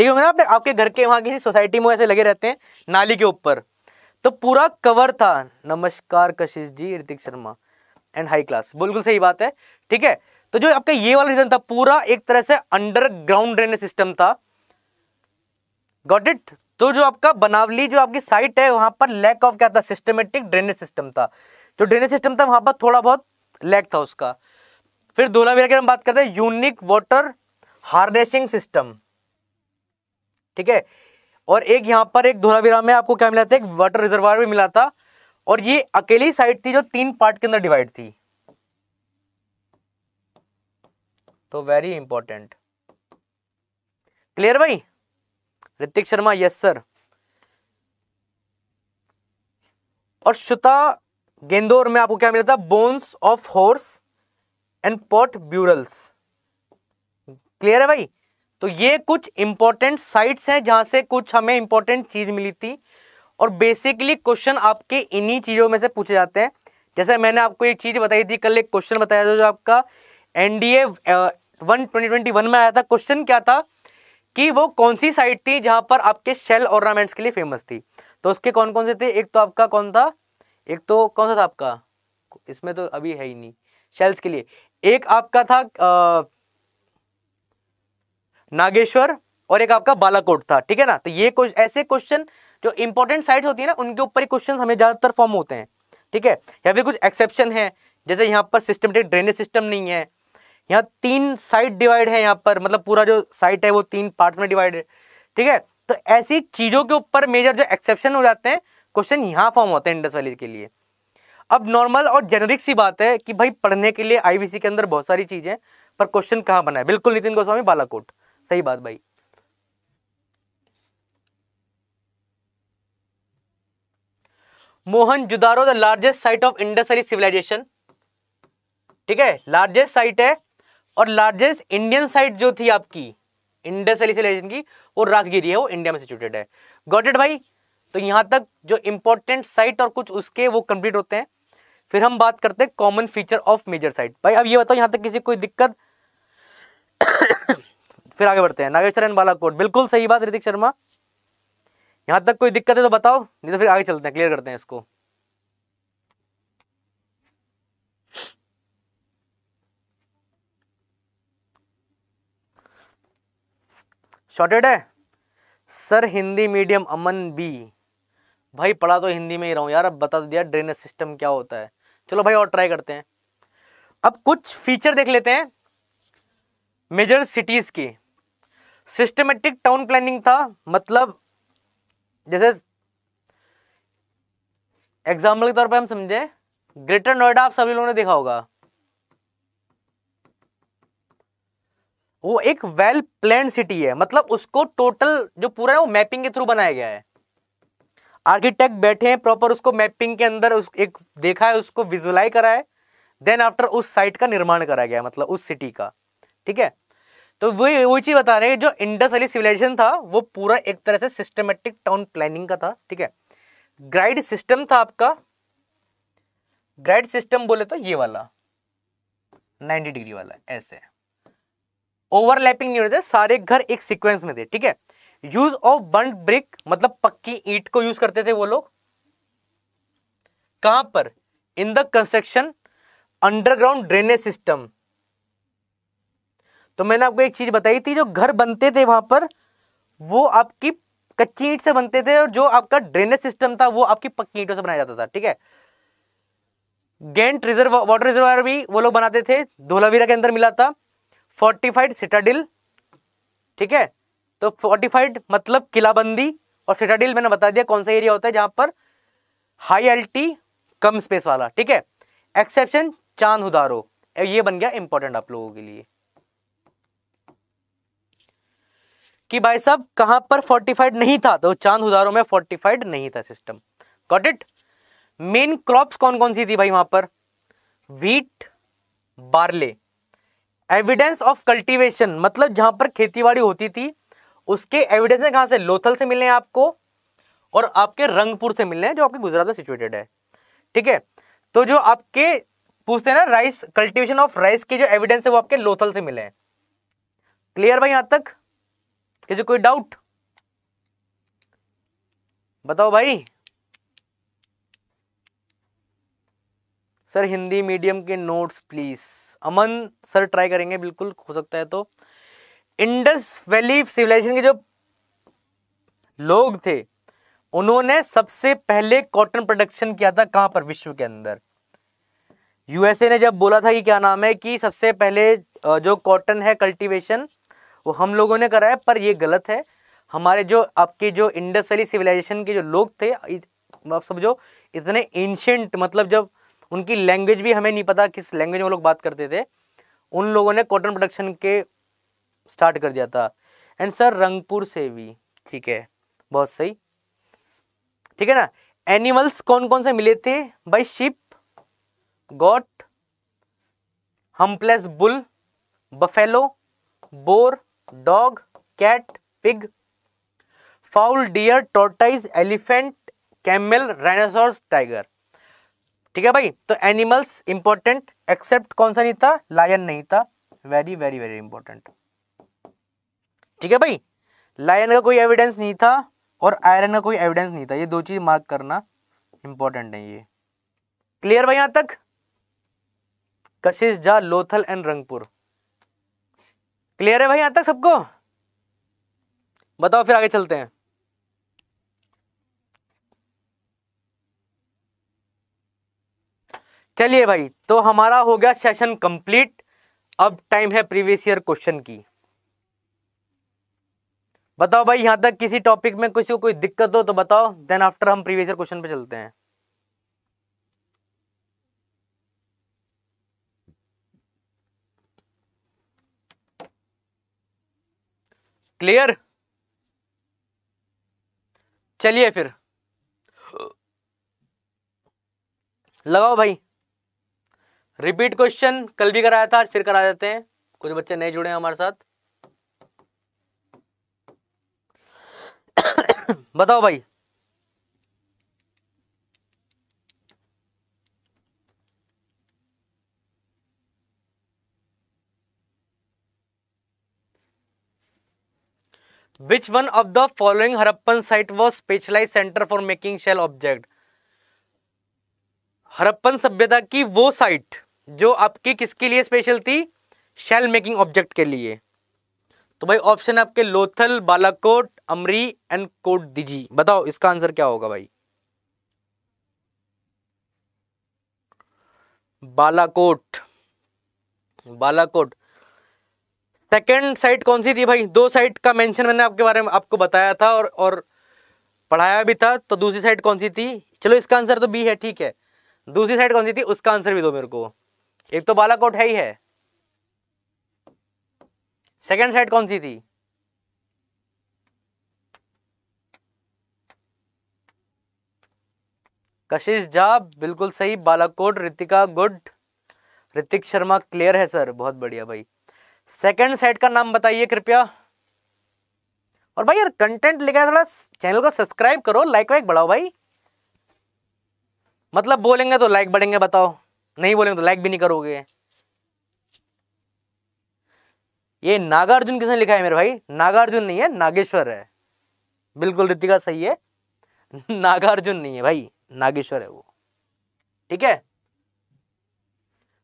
देखो ना आपने आपके घर के वहां किसी सोसाइटी में ऐसे लगे रहते हैं नाली के ऊपर तो पूरा कवर था नमस्कार Kashish ji Ritik Sharma and high class बिल्कुल सही बात है ठीक है तो जो आपका ये वाला रीजन था पूरा एक तरह से अंडरग्राउंड ड्रेनेज सिस्टम था गॉट इट तो जो आपका बनावली जो आपकी साइट है वहां पर लैक ऑफ क्या था सिस्टमेटिक ड्रेनेज सिस्टम था जो ड्रेनेज सिस्टम था वहाँ पर थोड़ा बहुत लैग था उसका फिर धोलावीरा की हम बात करते हैं यूनिक वाटर हार्नेसिंग सिस्टम ठीक है और एक यहाँ पर एक धोलावीरा में आपको क्या मिला था एक वाटर रिजर्वर भी मिला था और ये अकेली साइड थी जो तीन पार्ट के अंदर डिवाइड थी तो वेरी इंपॉर्टेंट क्लियर भाई ऋतिक शर्मा यस सर और श्रुता गेंदोर में आपको क्या मिला था bones of horse and pot burials clear है भाई तो ये कुछ इंपॉर्टेंट साइट्स हैं जहां से कुछ हमें इंपॉर्टेंट चीज़ मिली थी और बेसिकली क्वेश्चन आपके इन्हीं चीज़ों में से पूछे जाते हैं जैसे मैंने आपको एक चीज़ बताई थी कल एक क्वेश्चन बताया था जो आपका NDA one twenty twenty one में आया था क्वेश्चन क्या था कि वो कौन सी साइट थी जहाँ पर आपके शेल ऑर्नामेंट्स के लिए फेमस थी तो उसके कौन कौन से थे एक तो आपका कौन था एक तो कौन सा था आपका इसमें तो अभी है ही नहीं शेल्स के लिए एक आपका था आ, नागेश्वर और एक आपका बालाकोट था ठीक है ना तो ये कुछ ऐसे क्वेश्चन जो इंपॉर्टेंट साइट होती है ना उनके ऊपर क्वेश्चन हमें ज़्यादातर फॉर्म होते हैं ठीक है या फिर कुछ एक्सेप्शन है जैसे यहाँ पर सिस्टमेटिक ड्रेनेज सिस्टम नहीं है यहाँ तीन साइड डिवाइड है यहाँ पर मतलब पूरा जो साइट है वो तीन पार्ट्स में डिवाइड है ठीक है तो ऐसी चीज़ों के ऊपर मेजर जो एक्सेप्शन हो जाते हैं क्वेश्चन यहाँ फॉर्म होते हैं इंडस वैली के लिए अब नॉर्मल और जेनरिक सी बात है कि भाई पढ़ने के लिए आईवीसी के अंदर बहुत सारी चीज़ें पर क्वेश्चन कहाँ बना है बिल्कुल नितिन गोस्वामी बालाकोट सही बात भाई Mohenjo Daro the largest site of Indus valley civilisation ठीक है लार्जेस्ट साइट है और लार्जेस्ट इंडियन साइट जो थी आपकी इंडस वैली सिविलाइजेशन की वो राखगिरी है वो इंडिया में सिचुएटेड है गॉटेड भाई तो यहाँ तक जो इम्पोर्टेंट साइट और कुछ उसके वो कंप्लीट होते हैं फिर हम बात करते हैं common feature of major site भाई अब ये बताओ यहाँ तक किसी कोई दिक्कत फिर आगे बढ़ते हैं नागेश्वरन बालाकोट बिल्कुल सही बात ऋतिक शर्मा यहाँ तक कोई दिक्कत है तो बताओ नहीं तो फिर आगे चलते हैं क्लियर करते हैं इसको शॉर्टेड है सर हिंदी मीडियम अमन बी भाई पढ़ा तो हिंदी में ही रहा हूँ यार अब बता तो दिया ड्रेनेज सिस्टम क्या होता है चलो भाई और ट्राई करते हैं अब कुछ फीचर देख लेते हैं मेजर सिटीज़ की सिस्टमेटिक टाउन प्लानिंग था मतलब जैसे एग्जाम्पल के तौर पर हम समझे ग्रेटर नोएडा आप सभी लोगों ने देखा होगा वो एक वेल प्लान सिटी है मतलब उसको टोटल जो पूरा है वो मैपिंग के थ्रू बनाया गया है आर्किटेक्ट बैठे हैं प्रॉपर उसको मैपिंग के अंदर उस एक देखा है उसको विजुलाइज करा है देन आफ्टर उस साइट का निर्माण करा गया मतलब उस सिटी का ठीक है तो वही वही चीज़ बता रहे हैं जो इंडस वाली सिविलाइजेशन था वो पूरा एक तरह से सिस्टमेटिक टाउन प्लानिंग का था ठीक है ग्राइड सिस्टम था आपका ग्राइड सिस्टम बोले तो ये वाला 90 डिग्री वाला ऐसे ओवरलैपिंग नहीं होते सारे घर एक सीक्वेंस में थे ठीक है यूज ऑफ बंड ब्रिक मतलब पक्की ईट को यूज करते थे वो लोग कहां पर in the construction underground drainage system तो मैंने आपको एक चीज बताई थी जो घर बनते थे वहां पर वो आपकी कच्ची ईट से बनते थे और जो आपका ड्रेनेज सिस्टम था वो आपकी पक्की ईटों से बनाया जाता था ठीक है गेंट रिजर्व वाटर रिजर्व भी वो लोग बनाते थे धोलावीरा के अंदर मिला था फोर्टिफाइड सिटाडिल ठीक है तो फोर्टिफाइड मतलब किलाबंदी और सिटाडिल मैंने बता दिया कौन सा एरिया होता है जहां पर हाई एल्टी कम स्पेस वाला ठीक है एक्सेप्शन चांद उदारो ये बन गया इंपॉर्टेंट आप लोगों के लिए कि भाई साहब कहां पर फोर्टिफाइड नहीं था तो चांद उदारों में फोर्टिफाइड नहीं था system got it main crops कौन कौन सी थी भाई वहां पर wheat barley evidence of cultivation मतलब जहां पर खेतीबाड़ी होती थी उसके एविडेंस हैं कहाँ से लोथल से मिले हैं आपको और आपके रंगपुर से मिले हैं जो आपके गुजरात में सिचुएटेड है ठीक है तो जो आपके पूछते हैं ना राइस कल्टीवेशन ऑफ राइस के जो एविडेंस है वो आपके लोथल से मिले हैं क्लियर भाई यहां तक किसी कोई डाउट बताओ भाई सर हिंदी मीडियम के notes please Aman sir try करेंगे बिल्कुल हो सकता है तो इंडस वैली सिविलाइजेशन के जो लोग थे उन्होंने सबसे पहले कॉटन प्रोडक्शन किया था कहाँ पर विश्व के अंदर यूएसए ने जब बोला था कि क्या नाम है कि सबसे पहले जो कॉटन है कल्टीवेशन वो हम लोगों ने करा है पर ये गलत है हमारे जो आपके जो इंडस वैली सिविलाइजेशन के जो लोग थे आप जो इतने एंशेंट मतलब जब उनकी लैंग्वेज भी हमें नहीं पता किस लैंग्वेज में लोग बात करते थे उन लोगों ने कॉटन प्रोडक्शन के स्टार्ट कर दिया था एंड सर रंगपुर से भी ठीक है बहुत सही ठीक है ना एनिमल्स कौन कौन से मिले थे by ship got humpless bull buffalo boar dog cat pig fowl deer tortoise elephant camel rhinoceros tiger ठीक है भाई तो एनिमल्स इंपॉर्टेंट एक्सेप्ट कौन सा नहीं था लायन नहीं था वेरी वेरी वेरी इंपॉर्टेंट ठीक है भाई लायन का कोई एविडेंस नहीं था और आयरन का कोई एविडेंस नहीं था ये दो चीज़ मार्क करना इंपॉर्टेंट है ये क्लियर भाई यहां तक कशिश जा लोथल एंड रंगपुर क्लियर है भाई यहां तक सबको बताओ फिर आगे चलते हैं चलिए भाई तो हमारा हो गया सेशन कंप्लीट अब टाइम है प्रीवियस ईयर क्वेश्चन की बताओ भाई यहाँ तक किसी टॉपिक में किसी को कोई दिक्कत हो तो बताओ देन आफ्टर हम प्रीवियस क्वेश्चन पे चलते हैं क्लियर चलिए फिर लगाओ भाई रिपीट क्वेश्चन कल भी कराया था आज फिर करा देते हैं कुछ बच्चे नहीं जुड़े हैं हमारे साथ बताओ भाई which one of the following Harappan site was specialise centre for making shell object Harappan सभ्यता की वो साइट जो आपकी किसके लिए स्पेशल थी शेल मेकिंग ऑब्जेक्ट के लिए तो भाई ऑप्शन आपके लोथल बालाकोट अमरी एंड कोट दिजी बताओ इसका आंसर क्या होगा भाई बालाकोट बालाकोट सेकंड साइट कौन सी थी भाई दो साइट का मेंशन मैंने आपके बारे में आपको बताया था और और पढ़ाया भी था तो दूसरी साइट कौन सी थी चलो इसका आंसर तो बी है ठीक है दूसरी साइड कौन सी थी उसका आंसर भी दो मेरे को एक तो बालाकोट है ही है सेकंड साइड कौन सी थी कशिश झा बिल्कुल सही बालाकोट रितिका गुड ऋतिक शर्मा क्लियर है सर बहुत बढ़िया भाई सेकंड सेट का नाम बताइए कृपया और भाई यार कंटेंट लिखा है थोड़ा चैनल को सब्सक्राइब करो लाइक वाइक बढ़ाओ भाई मतलब बोलेंगे तो लाइक बढ़ेंगे बताओ नहीं बोलेंगे तो लाइक भी नहीं करोगे ये नागार्जुन किसने लिखा है मेरे भाई नागार्जुन नहीं है नागेश्वर है बिल्कुल ऋतिका सही है नागार्जुन नहीं है भाई नागेश्वर है वो ठीक है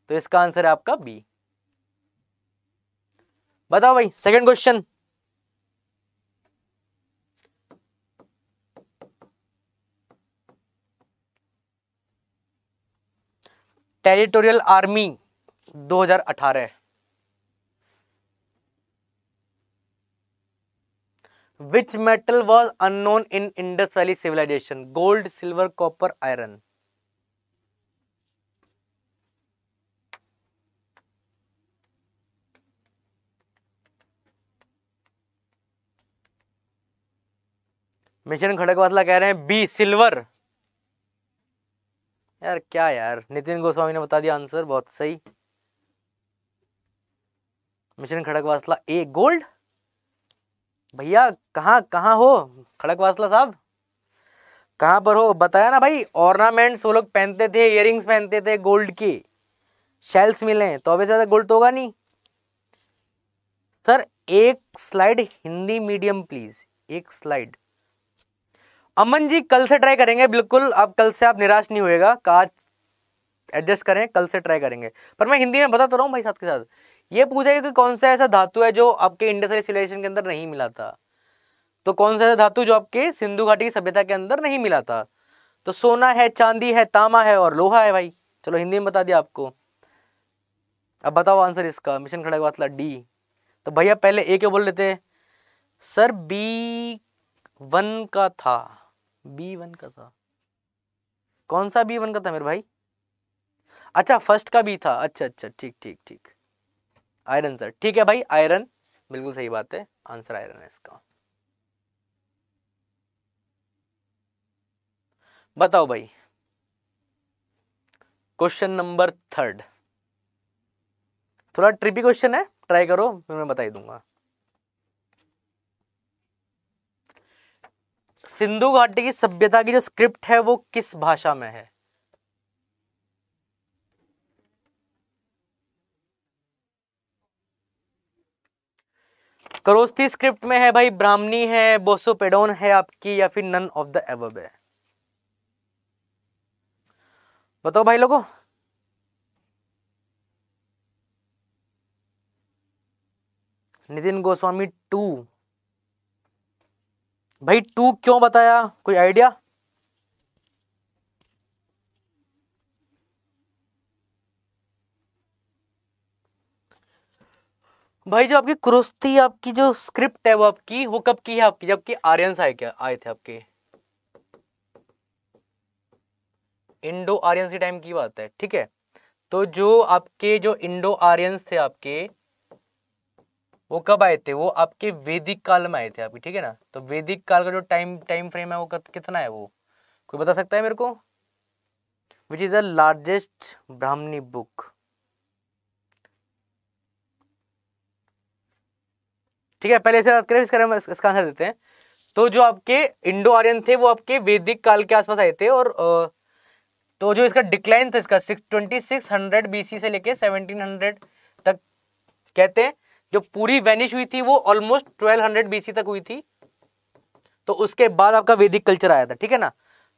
तो इसका आंसर है आपका बी बताओ भाई second question territorial army 2018 which metal was unknown in Indus valley civilisation gold silver copper iron mission Khadakwasla कह रहे हैं बी सिल्वर यार क्या यार नितिन गोस्वामी ने बता दिया आंसर बहुत सही मिशन खड़कवासला ए गोल्ड भैया कहाँ कहाँ हो वासला साहब कहाँ पर हो बताया ना भाई ऑर्नामेंट्स वो लोग पहनते थे इयर पहनते थे गोल्ड की शेल्स मिले तो अभी ज़्यादा गोल्ड तो होगा नहीं सर एक स्लाइड हिंदी मीडियम प्लीज़ एक स्लाइड अमन जी कल से ट्राई करेंगे बिल्कुल अब कल से आप निराश नहीं होएगा आज एडजस्ट करें कल से ट्राई करेंगे पर मैं हिंदी में बताता तो रहा हूँ भाई साथ के साथ ये पूछा गया कि कौन सा ऐसा धातु है जो आपके इंडस्ट्रियल सिविलाइजेशन के अंदर नहीं मिला था तो कौन सा ऐसा धातु जो आपके सिंधु घाटी की सभ्यता के अंदर नहीं मिला था तो सोना है चांदी है तामा है और लोहा है भाई चलो हिंदी में बता दिया आपको अब बताओ आंसर इसका मिशन खड़ा था डी तो भैया पहले ए के बोल लेते सर बी वन का था बी वन का था कौन सा बी वन का था मेरे भाई अच्छा फर्स्ट का भी था अच्छा अच्छा ठीक ठीक ठीक आयरन सर ठीक है भाई आयरन बिल्कुल सही बात है आंसर आयरन है इसका बताओ भाई क्वेश्चन नंबर थर्ड थोड़ा ट्रिपी क्वेश्चन है ट्राई करो फिर मैं बता ही दूंगा सिंधु घाटी की सभ्यता की जो स्क्रिप्ट है वो किस भाषा में है करोस्ती स्क्रिप्ट में है भाई ब्राह्मणी है बोसोपेडोन है आपकी या फिर नन ऑफ द एव है बताओ भाई लोगों नितिन गोस्वामी टू भाई टू क्यों बताया कोई आइडिया भाई जो आपकी क्रोस थी आपकी जो स्क्रिप्ट है वो आपकी वो कब की है आपकी जबकि आर्यन आए क्या आए थे आपके इंडो आर्यन के टाइम की बात है ठीक है तो जो आपके जो इंडो आर्यंस थे आपके वो कब आए थे वो आपके वैदिक काल में आए थे आपके ठीक है ना तो वैदिक काल का जो टाइम टाइम फ्रेम है वो कितना है वो कोई बता सकता है मेरे को विच इज़ द लार्जेस्ट ब्राह्मणी बुक ठीक है पहले ऐसे बात करें इसका इसका आंसर देते हैं तो जो आपके इंडो आर्यन थे वो आपके वैदिक काल के आसपास आए थे और तो जो इसका डिक्लाइन था इसका six twenty six hundred B से लेके सेवनटीन हंड्रेड तक कहते हैं जो पूरी वैनिश हुई थी वो ऑलमोस्ट ट्वेल्व हंड्रेड बी तक हुई थी तो उसके बाद आपका वैदिक कल्चर आया था ठीक है ना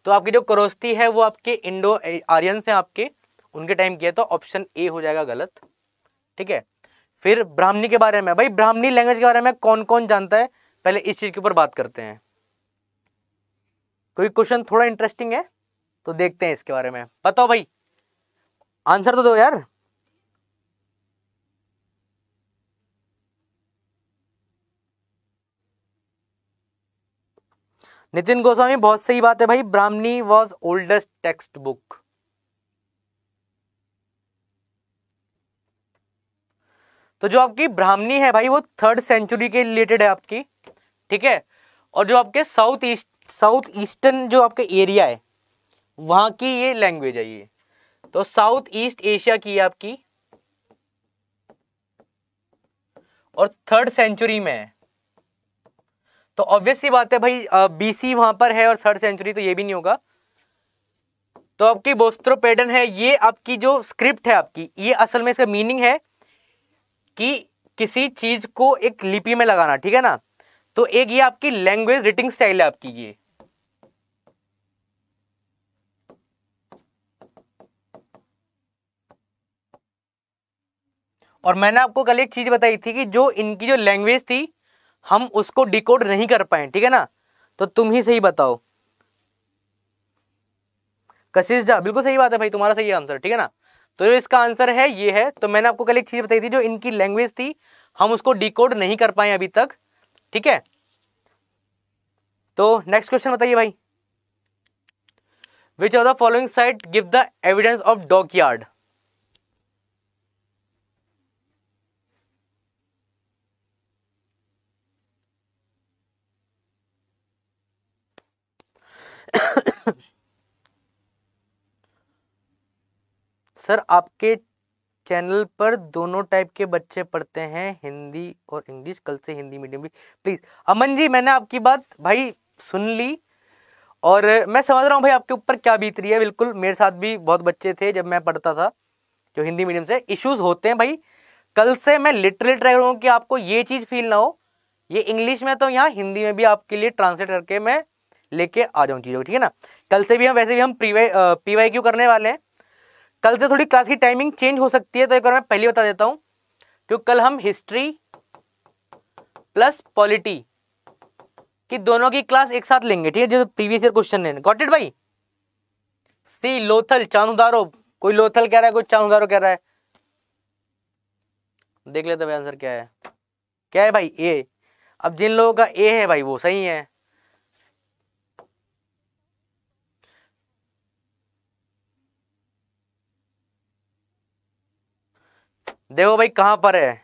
तो आपकी जो करोस्ती है वो आपके इंडो आर्यन से आपके उनके टाइम किया तो ऑप्शन ए हो जाएगा गलत ठीक है फिर ब्राह्मणी के बारे में भाई ब्राह्मणी लैंग्वेज के बारे में कौन कौन जानता है पहले इस चीज़ के ऊपर बात करते हैं कोई क्वेश्चन थोड़ा इंटरेस्टिंग है तो देखते हैं इसके बारे में बताओ भाई आंसर तो दो यार नितिन गोस्वामी बहुत सही बात है भाई ब्राह्मणी वॉज ओल्डेस्ट टेक्स्ट बुक तो जो आपकी ब्राह्मणी है भाई वो थर्ड सेंचुरी के रिलेटेड है आपकी ठीक है और जो आपके साउथ ईस्ट साउथ ईस्टर्न जो आपके एरिया है वहाँ की ये लैंग्वेज है ये तो साउथ ईस्ट एशिया की है आपकी और थर्ड सेंचुरी में है तो ऑब्वियस सी बात है भाई बीसी वहां पर है और थर्ड सेंचुरी तो ये भी नहीं होगा तो आपकी बोस्त्रो पैटर्न है ये आपकी जो स्क्रिप्ट है आपकी ये असल में इसका मीनिंग है कि किसी चीज़ को एक लिपि में लगाना ठीक है ना तो एक ये आपकी लैंग्वेज रिटिंग स्टाइल है आपकी ये और मैंने आपको कल एक चीज़ बताई थी कि जो इनकी जो लैंग्वेज थी हम उसको डिकोड नहीं कर पाए ठीक है ना तो तुम ही सही बताओ कशिश झा बिल्कुल सही बात है भाई तुम्हारा सही आंसर ठीक है ना तो जो इसका आंसर है ये है तो मैंने आपको कल एक चीज़ बताई थी जो इनकी लैंग्वेज थी हम उसको डिकोड नहीं कर पाए अभी तक ठीक है तो नेक्स्ट क्वेश्चन बताइए भाई which of the following site give the evidence of dockyard sir आपके चैनल पर दोनों टाइप के बच्चे पढ़ते हैं हिंदी और इंग्लिश कल से हिंदी मीडियम भी प्लीज़ अमन जी मैंने आपकी बात भाई सुन ली और मैं समझ रहा हूँ भाई आपके ऊपर क्या बीत रही है बिल्कुल मेरे साथ भी बहुत बच्चे थे जब मैं पढ़ता था जो हिंदी मीडियम से इश्यूज़ होते हैं भाई कल से मैं लिटरली ट्राई करूँगा कि आपको ये चीज़ फील ना हो ये इंग्लिश में तो यहाँ हिंदी में भी आपके लिए ट्रांसलेट करके मैं लेके आ जाऊँ चीज़ों ठीक है ना कल से भी हम वैसे भी हम वाई पी वाई क्यू करने वाले हैं कल से थोड़ी क्लास की टाइमिंग चेंज हो सकती है तो एक बार मैं पहले बता देता हूँ क्योंकि कल हम हिस्ट्री प्लस पॉलिटी कि दोनों की क्लास एक साथ लेंगे ठीक है जो प्रीवियस ईयर क्वेश्चन है गॉट इट भाई सी लोथल चांदारो कोई लोथल कह रहा है कोई चांदारो कह रहा है देख लेते भाई आंसर क्या है क्या है भाई ए अब जिन लोगों का ए है भाई वो सही है देखो भाई कहाँ पर है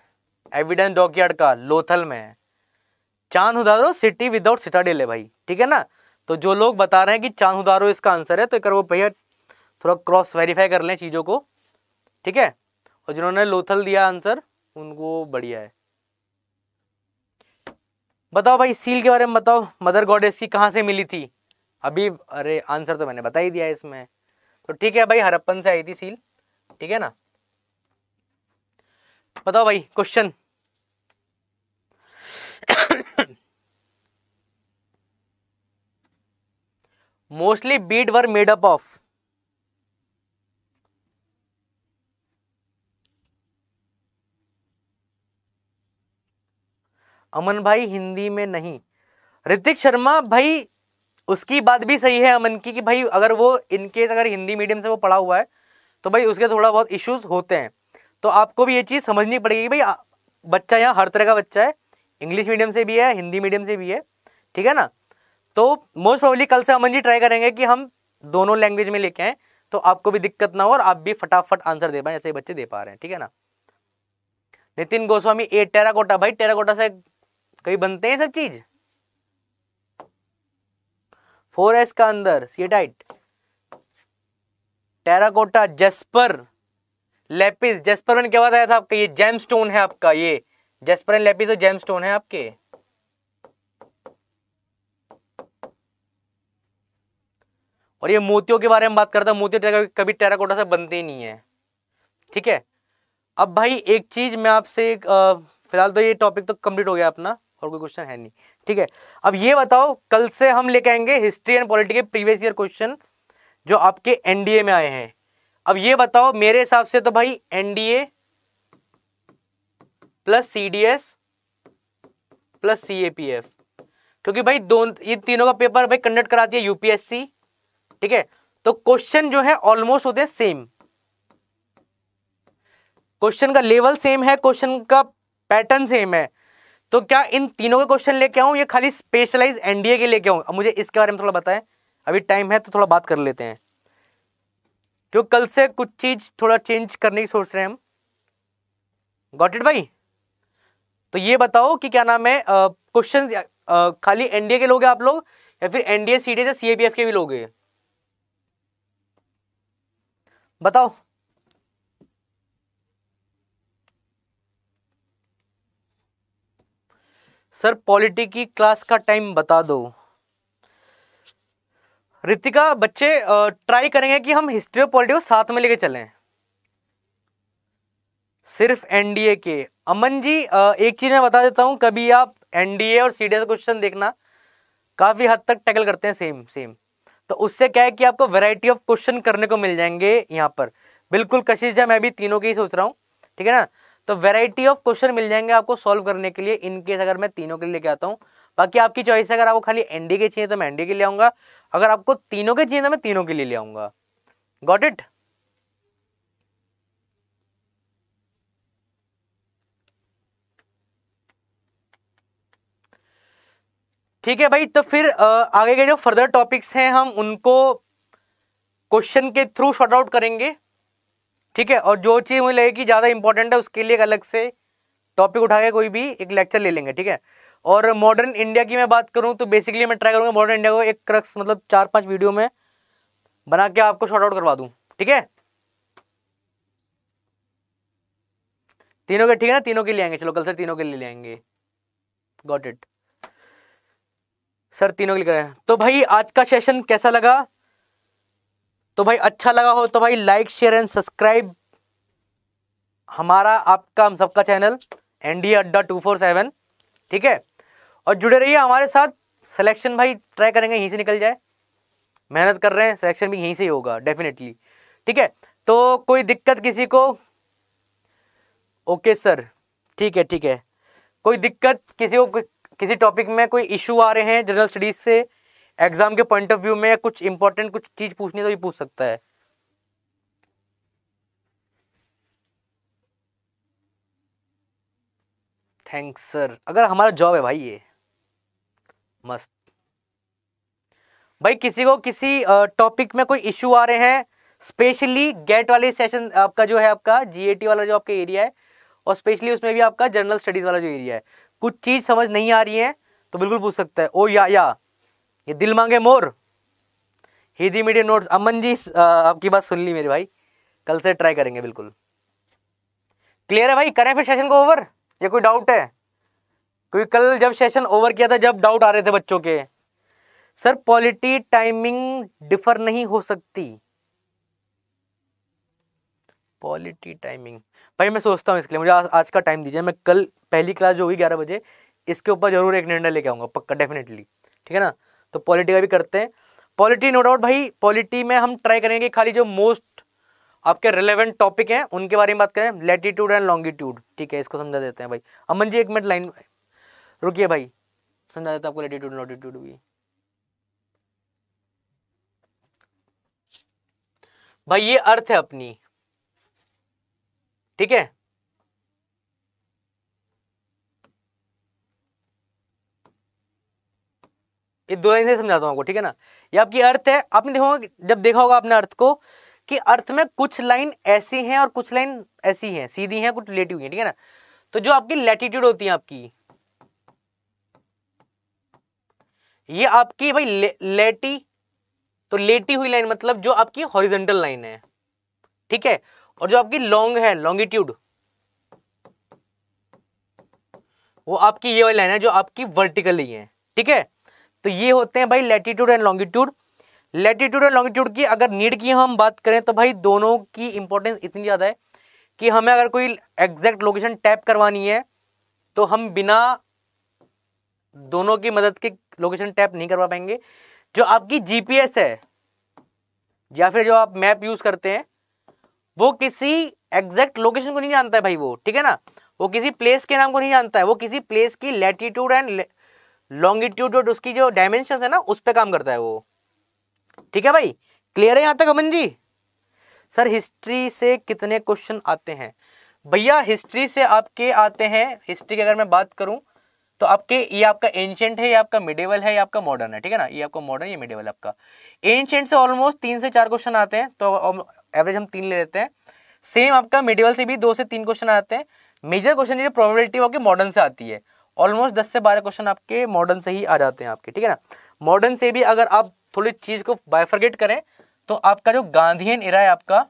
एविडेंस डॉकयार्ड का लोथल में है चांद हुदारो सिटी विदाउट सिटाडेल है भाई ठीक है ना तो जो लोग बता रहे हैं कि चांद हुदारो इसका आंसर है तो एक वो भैया थोड़ा क्रॉस वेरीफाई कर लें चीज़ों को ठीक है और जिन्होंने लोथल दिया आंसर उनको बढ़िया है बताओ भाई सील के बारे में बताओ मदर गॉडेस की कहाँ से मिली थी अभी अरे आंसर तो मैंने बता ही दिया इसमें तो ठीक है भाई हरप्पन से आई थी सील ठीक है ना बताओ भाई question mostly bead were made up of Aman भाई हिंदी में नहीं ऋतिक शर्मा भाई उसकी बात भी सही है अमन की कि भाई अगर वो इनकेस अगर हिंदी मीडियम से वो पढ़ा हुआ है तो भाई उसके थोड़ा बहुत इश्यूज होते हैं तो आपको भी ये चीज़ समझनी पड़ेगी भाई बच्चा यहाँ हर तरह का बच्चा है इंग्लिश मीडियम से भी है हिंदी मीडियम से भी है ठीक है ना तो मोस्ट प्रोबली कल से अमन जी ट्राई करेंगे कि हम दोनों लैंग्वेज में लेके आए तो आपको भी दिक्कत ना हो और आप भी फटाफट आंसर दे पाए ऐसे बच्चे दे पा रहे हैं ठीक है ना नितिन गोस्वामी ए टेराकोटा भाई टेराकोटा से कई बनते हैं सब चीज फोर एस का अंदर steatite terracotta jasper lapis jasper क्या बताया था आपका ये जेम स्टोन है आपका ये जेस्परन लेपिस और जेम स्टोन है आपके और ये मोतियों के बारे में बात करता मोती कभी टेराकोटा से बनते ही नहीं है ठीक है अब भाई एक चीज मैं आपसे फिलहाल तो ये टॉपिक तो कंप्लीट हो गया अपना और कोई क्वेश्चन है नहीं ठीक है अब ये बताओ कल से हम लेके आएंगे हिस्ट्री एंड पॉलिटी के प्रीवियस ईयर क्वेश्चन जो आपके एनडीए में आए हैं अब ये बताओ मेरे हिसाब से तो भाई NDA plus CDS plus CAPF क्योंकि भाई दोनों ये तीनों का पेपर भाई कंडक्ट कराती है यूपीएससी ठीक है तो क्वेश्चन जो है ऑलमोस्ट होते हैं सेम क्वेश्चन का लेवल सेम है क्वेश्चन का पैटर्न सेम है तो क्या इन तीनों के क्वेश्चन लेके आऊँ ये खाली स्पेशलाइज एनडीए के लेके अब मुझे इसके बारे में थोड़ा बताएं अभी टाइम है तो थोड़ा बात कर लेते हैं क्योंकि कल से कुछ चीज़ थोड़ा चेंज करने की सोच रहे हैं हम गॉट इट भाई तो ये बताओ कि क्या नाम है क्वेश्चन खाली एनडीए के लोग आप लोग या फिर एनडीए सीडीएस से सीएपीएफ के भी लोग बताओ सर पॉलिटी की क्लास का टाइम बता दो रितिका बच्चे ट्राई करेंगे कि हम हिस्ट्री और पॉलिटी को साथ में लेके चलें सिर्फ एनडीए के अमन जी एक चीज़ मैं बता देता हूँ कभी आप एनडीए और सी क्वेश्चन देखना काफ़ी हद तक टैकल करते हैं सेम सेम तो उससे क्या है कि आपको वैरायटी ऑफ क्वेश्चन करने को मिल जाएंगे यहाँ पर बिल्कुल कशिश जहाँ मैं भी तीनों के ही सोच रहा हूँ ठीक है ना तो वैरायटी ऑफ क्वेश्चन मिल जाएंगे आपको सॉल्व करने के लिए इनकेस अगर मैं तीनों के लिए लेके आता हूँ बाकी आपकी चॉइस है अगर आपको खाली एनडी के चाहिए तो मैं एनडी के लिए आऊँगा अगर आपको तीनों के चाहिए ना तो मैं तीनों के लिए ले आऊंगा गॉट इट ठीक है भाई तो फिर आगे के जो फर्दर टॉपिक्स हैं हम उनको क्वेश्चन के थ्रू शॉर्ट आउट करेंगे ठीक है और जो चीज़ मुझे लगेगी ज़्यादा इंपॉर्टेंट है उसके लिए एक अलग से टॉपिक उठा के कोई भी एक लेक्चर ले लेंगे ठीक है और मॉडर्न इंडिया की मैं बात करूँ तो बेसिकली मैं ट्राई करूँगा मॉडर्न इंडिया को एक क्रक्स मतलब चार पाँच वीडियो में बना के आपको शॉर्ट आउट करवा दूँ ठीक है तीनों के ठीक है ना तीनों के लिए आएंगे चलो कल सर तीनों के लिए ले आएंगे गॉट इट सर तीनों के लिए करें तो भाई आज का सेशन कैसा लगा तो भाई अच्छा लगा हो तो भाई लाइक शेयर एंड सब्सक्राइब हमारा आपका हम सबका channel N D Adda two four seven ठीक है और जुड़े रहिए हमारे साथ सिलेक्शन भाई ट्राई करेंगे यहीं से निकल जाए मेहनत कर रहे हैं सिलेक्शन भी यहीं से ही होगा डेफिनेटली ठीक है तो कोई दिक्कत किसी को ओके सर ठीक है ठीक है कोई दिक्कत किसी को किसी टॉपिक में कोई इशू आ रहे हैं जनरल स्टडीज़ से एग्ज़ाम के पॉइंट ऑफ व्यू में या कुछ इंपॉर्टेंट कुछ चीज़ पूछनी तो भी पूछ सकता है थैंक्स सर अगर हमारा जॉब है भाई ये मस्त भाई किसी को किसी टॉपिक में कोई इश्यू आ रहे हैं स्पेशली गेट वाले सेशन आपका जो है आपका जीएटी वाला जो आपका एरिया है और स्पेशली उसमें भी आपका जनरल स्टडीज़ वाला जो एरिया है कुछ चीज़ समझ नहीं आ रही है तो बिल्कुल पूछ सकता है ओ या या ये दिल मांगे more Hindi medium notes Aman ji आपकी बात सुन ली मेरे भाई कल से ट्राई करेंगे बिल्कुल क्लियर है भाई करें फिर सेशन को ओवर या कोई डाउट है क्योंकि कल जब सेशन ओवर किया था जब डाउट आ रहे थे बच्चों के सर पॉलिटी टाइमिंग डिफर नहीं हो सकती पॉलिटी टाइमिंग भाई मैं सोचता हूँ इसके लिए मुझे आ, आज का टाइम दीजिए मैं कल पहली क्लास जो होगी ग्यारह बजे इसके ऊपर जरूर एक निर्णय लेके आऊँगा पक्का डेफिनेटली ठीक है ना तो पॉलिटी का भी करते हैं पॉलिटी नो डाउट भाई पॉलिटी में हम ट्राई करेंगे खाली जो मोस्ट आपके रिलेवेंट टॉपिक हैं उनके बारे में बात करें लेटीट्यूड एंड लॉन्गिट्यूड ठीक है इसको समझा देते हैं भाई अमन जी एक मिनट लाइन रुकिए भाई समझा देता आपको लेटीट्यूड लॉटीट्यूड भी भाई ये अर्थ है अपनी ठीक है ये दो लाइन से समझाता हूं आपको ठीक है ना ये आपकी अर्थ है आपने देखा होगा जब देखा होगा आपने अर्थ को कि अर्थ में कुछ लाइन ऐसी हैं और कुछ लाइन ऐसी हैं सीधी हैं कुछ हुई हैं ठीक है ना तो जो आपकी लेटीट्यूड होती है आपकी ये आपकी भाई ले, लेटी तो लेटी हुई लाइन मतलब जो आपकी हॉरिजेंटल लाइन है ठीक है और जो आपकी लॉन्ग है लॉन्गिट्यूड वो आपकी ये वाली लाइन है जो आपकी वर्टिकली है ठीक है तो ये होते हैं भाई latitude and longitude latitude and longitude की अगर नीड की हम बात करें तो भाई दोनों की इंपॉर्टेंस इतनी ज़्यादा है कि हमें अगर कोई एग्जैक्ट लोकेशन टैप करवानी है तो हम बिना दोनों की मदद के लोकेशन टैप नहीं करवा पाएंगे जो आपकी जीपीएस है या फिर जो आप मैप यूज करते हैं वो किसी एग्जैक्ट लोकेशन को नहीं जानता है भाई वो ठीक है ना वो किसी प्लेस के नाम को नहीं जानता है वो किसी प्लेस की लैटीट्यूड एंड लॉन्गिट्यूड और उसकी जो डायमेंशन है ना उस पर काम करता है वो ठीक है भाई क्लियर है यहाँ तक अमन जी सर हिस्ट्री से कितने क्वेश्चन आते हैं भैया हिस्ट्री से आपके आते हैं हिस्ट्री की अगर मैं बात करूं तो आपके ये आपका एंशियंट है ये आपका मिडेवल है ये आपका मॉडर्न है ठीक है ना ये आपका मॉडर्न ये मिडेवल आपका एंशियंट से ऑलमोस्ट तीन से चार क्वेश्चन आते हैं तो एवरेज हम तीन ले लेते हैं सेम आपका मिडेवल से भी दो से तीन क्वेश्चन आते हैं मेजर क्वेश्चन जो प्रोबेबिलिटी आपके मॉडर्न से आती है ऑलमोस्ट दस से बारह क्वेश्चन आपके मॉडर्न से ही आ जाते हैं आपके ठीक है ना मॉडर्न से भी अगर आप थोड़ी चीज़ को बायफर्गेट करें तो आपका जो गांधीन इरा है आपका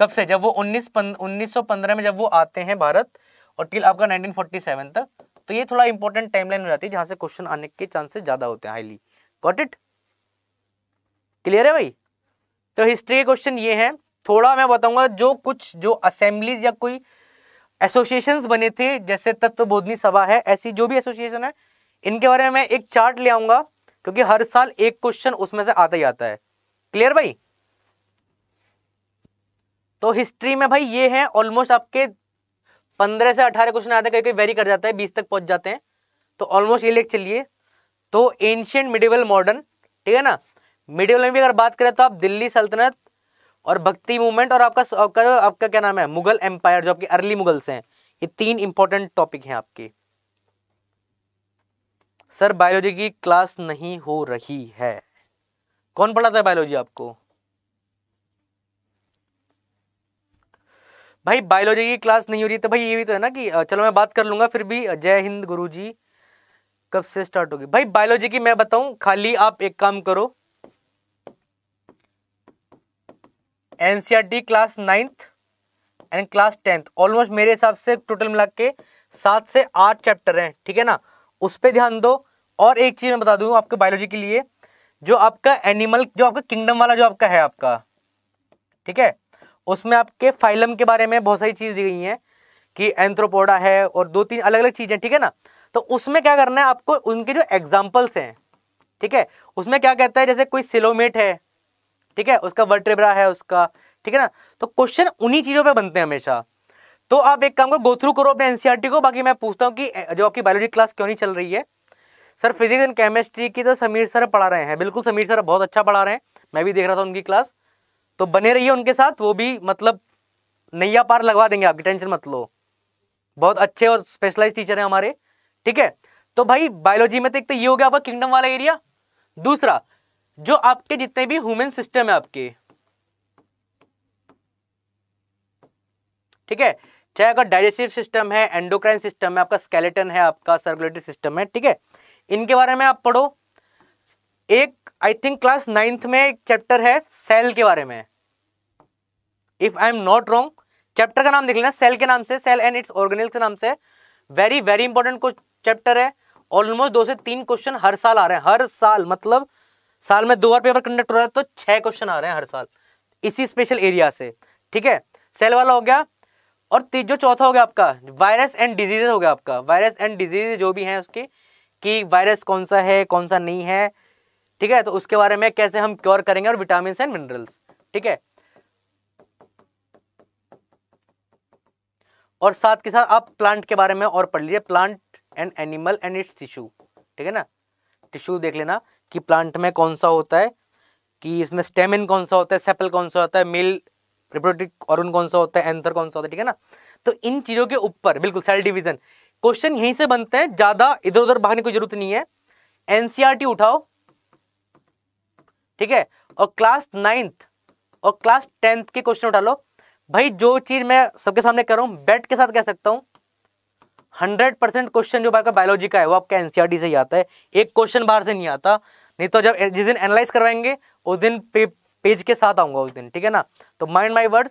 कब से जब वो उन्नीस उन्नीस में जब वो आते हैं भारत और टिल आपका 1947 तक तो ये थोड़ा इंपॉर्टेंट टाइमलाइन हो जाती है जहां से क्वेश्चन आने के चांसेस ज़्यादा होते हैं हाईली गॉट इट क्लियर है भाई तो हिस्ट्री के क्वेश्चन ये है थोड़ा मैं बताऊंगा जो कुछ जो असेंबलीज या कोई एसोसिएशन बने थे जैसे तत्व बोधनी सभा है ऐसी जो भी एसोसिएशन है इनके बारे में मैं एक चार्ट ले आऊंगा क्योंकि हर साल एक क्वेश्चन उसमें से आता ही आता है क्लियर भाई तो हिस्ट्री में भाई ये है ऑलमोस्ट आपके पंद्रह से अठारह क्वेश्चन आते हैं कहीं कहीं वेरी कर जाता है बीस तक पहुंच जाते हैं तो ऑलमोस्ट ये लेख चलिए तो एंशियंट मिडिवल मॉडर्न ठीक है ना मिडिवल में भी अगर बात करें तो आप दिल्ली सल्तनत और भक्ति मूवमेंट और आपका आपका आपका क्या नाम है मुगल एम्पायर जो आपके अर्ली मुगल्स हैं ये तीन इंपॉर्टेंट टॉपिक हैं आपके सर बायोलॉजी की क्लास नहीं हो रही है कौन पढ़ाता है बायोलॉजी आपको भाई बायोलॉजी की क्लास नहीं हो रही तो भाई ये भी तो है ना कि चलो मैं बात कर लूंगा फिर भी जय हिंद गुरु जी कब से स्टार्ट होगी भाई बायोलॉजी की मैं बताऊं खाली आप एक काम करो NCERT class ninth and class tenth almost मेरे हिसाब से टोटल मिला के सात से आठ चैप्टर हैं ठीक है ना उस पर ध्यान दो और एक चीज़ मैं बता दूँ आपके बायोलॉजी के लिए जो आपका एनिमल जो आपका किंगडम वाला जो आपका है आपका ठीक है उसमें आपके फाइलम के बारे में बहुत सारी चीज़ दी गई हैं कि एंथ्रोपोडा है और दो तीन अलग अलग चीज़ें ठीक है ना तो उसमें क्या करना है आपको उनके जो एग्जाम्पल्स हैं ठीक है उसमें क्या कहता है जैसे कोई सिलोमेट है ठीक है उसका वर्ट्रेब्रा है उसका ठीक है ना तो क्वेश्चन उन्हीं चीज़ों पर बनते हैं हमेशा तो आप एक काम करो गो थ्रू करो अपने एनसीईआरटी e को बाकी मैं पूछता हूँ कि जो आपकी बायोलॉजी क्लास क्यों नहीं चल रही है सर फिजिक्स एंड केमिस्ट्री की तो समीर सर पढ़ा रहे हैं बिल्कुल समीर सर बहुत अच्छा पढ़ा रहे हैं मैं भी देख रहा था उनकी क्लास तो बने रहिए उनके साथ वो भी मतलब नैया पार लगवा देंगे आपकी टेंशन मत लो बहुत अच्छे और स्पेशलाइज टीचर हैं हमारे ठीक है तो भाई बायोलॉजी में तो एक तो ये हो गया आपका किंगडम वाला एरिया दूसरा जो आपके जितने भी ह्यूमन सिस्टम है आपके ठीक है चाहे अगर डाइजेस्टिव सिस्टम है एंडोक्राइन सिस्टम है आपका स्केलेटन है आपका सर्कुलेटरी सिस्टम है ठीक है इनके बारे में आप पढ़ो एक आई थिंक क्लास नाइन्थ में एक चैप्टर है सेल के बारे में if I am not wrong chapter का नाम देख लेना सेल के नाम से सेल एंड इट्स ऑर्गेनिल्स के नाम से वेरी वेरी इंपॉर्टेंट चैप्टर है ऑलमोस्ट दो से तीन क्वेश्चन हर साल आ रहे हैं हर साल मतलब साल में दो बार पेपर कंडक्ट हो रहा है तो छह क्वेश्चन आ रहे हैं हर साल इसी स्पेशल एरिया से ठीक है सेल वाला हो गया और जो चौथा हो गया आपका वायरस एंड डिजीजेज हो गया आपका वायरस एंड डिजीजेज जो भी हैं उसके कि वायरस कौन सा है कौन सा नहीं है ठीक है तो उसके बारे में कैसे हम क्योर करेंगे और विटामिन एंड मिनरल्स ठीक है और साथ के साथ आप प्लांट के बारे में और पढ़ लीजिए plant and animal and its tissue ठीक है ना टिश्यू देख लेना कि प्लांट में कौन सा होता है कि इसमें स्टेमिन कौन सा होता है सेपल कौन सा होता है मेल रिप्रोडक्टिव ऑर्गन कौन सा होता है एंथर कौन सा होता है ठीक है ना तो इन चीज़ों के ऊपर बिल्कुल सेल डिवीजन क्वेश्चन यहीं से बनते हैं ज़्यादा इधर उधर भागने की जरूरत नहीं है एनसीआरटी e उठाओ ठीक है और क्लास नाइन्थ और क्लास टेंथ के क्वेश्चन उठा लो भाई जो चीज़ मैं सबके सामने कर रहा हूँ बेट के साथ कह सकता हूँ हंड्रेड परसेंट क्वेश्चन जो आपका बायोलॉजी का है वो आपका एनसीआर e से ही आता है एक क्वेश्चन बाहर से नहीं आता नहीं तो जब जिस दिन एनालाइज करवाएंगे उस दिन पे, पेज के साथ आऊंगा उस दिन ठीक है ना तो माइंड माई वर्ड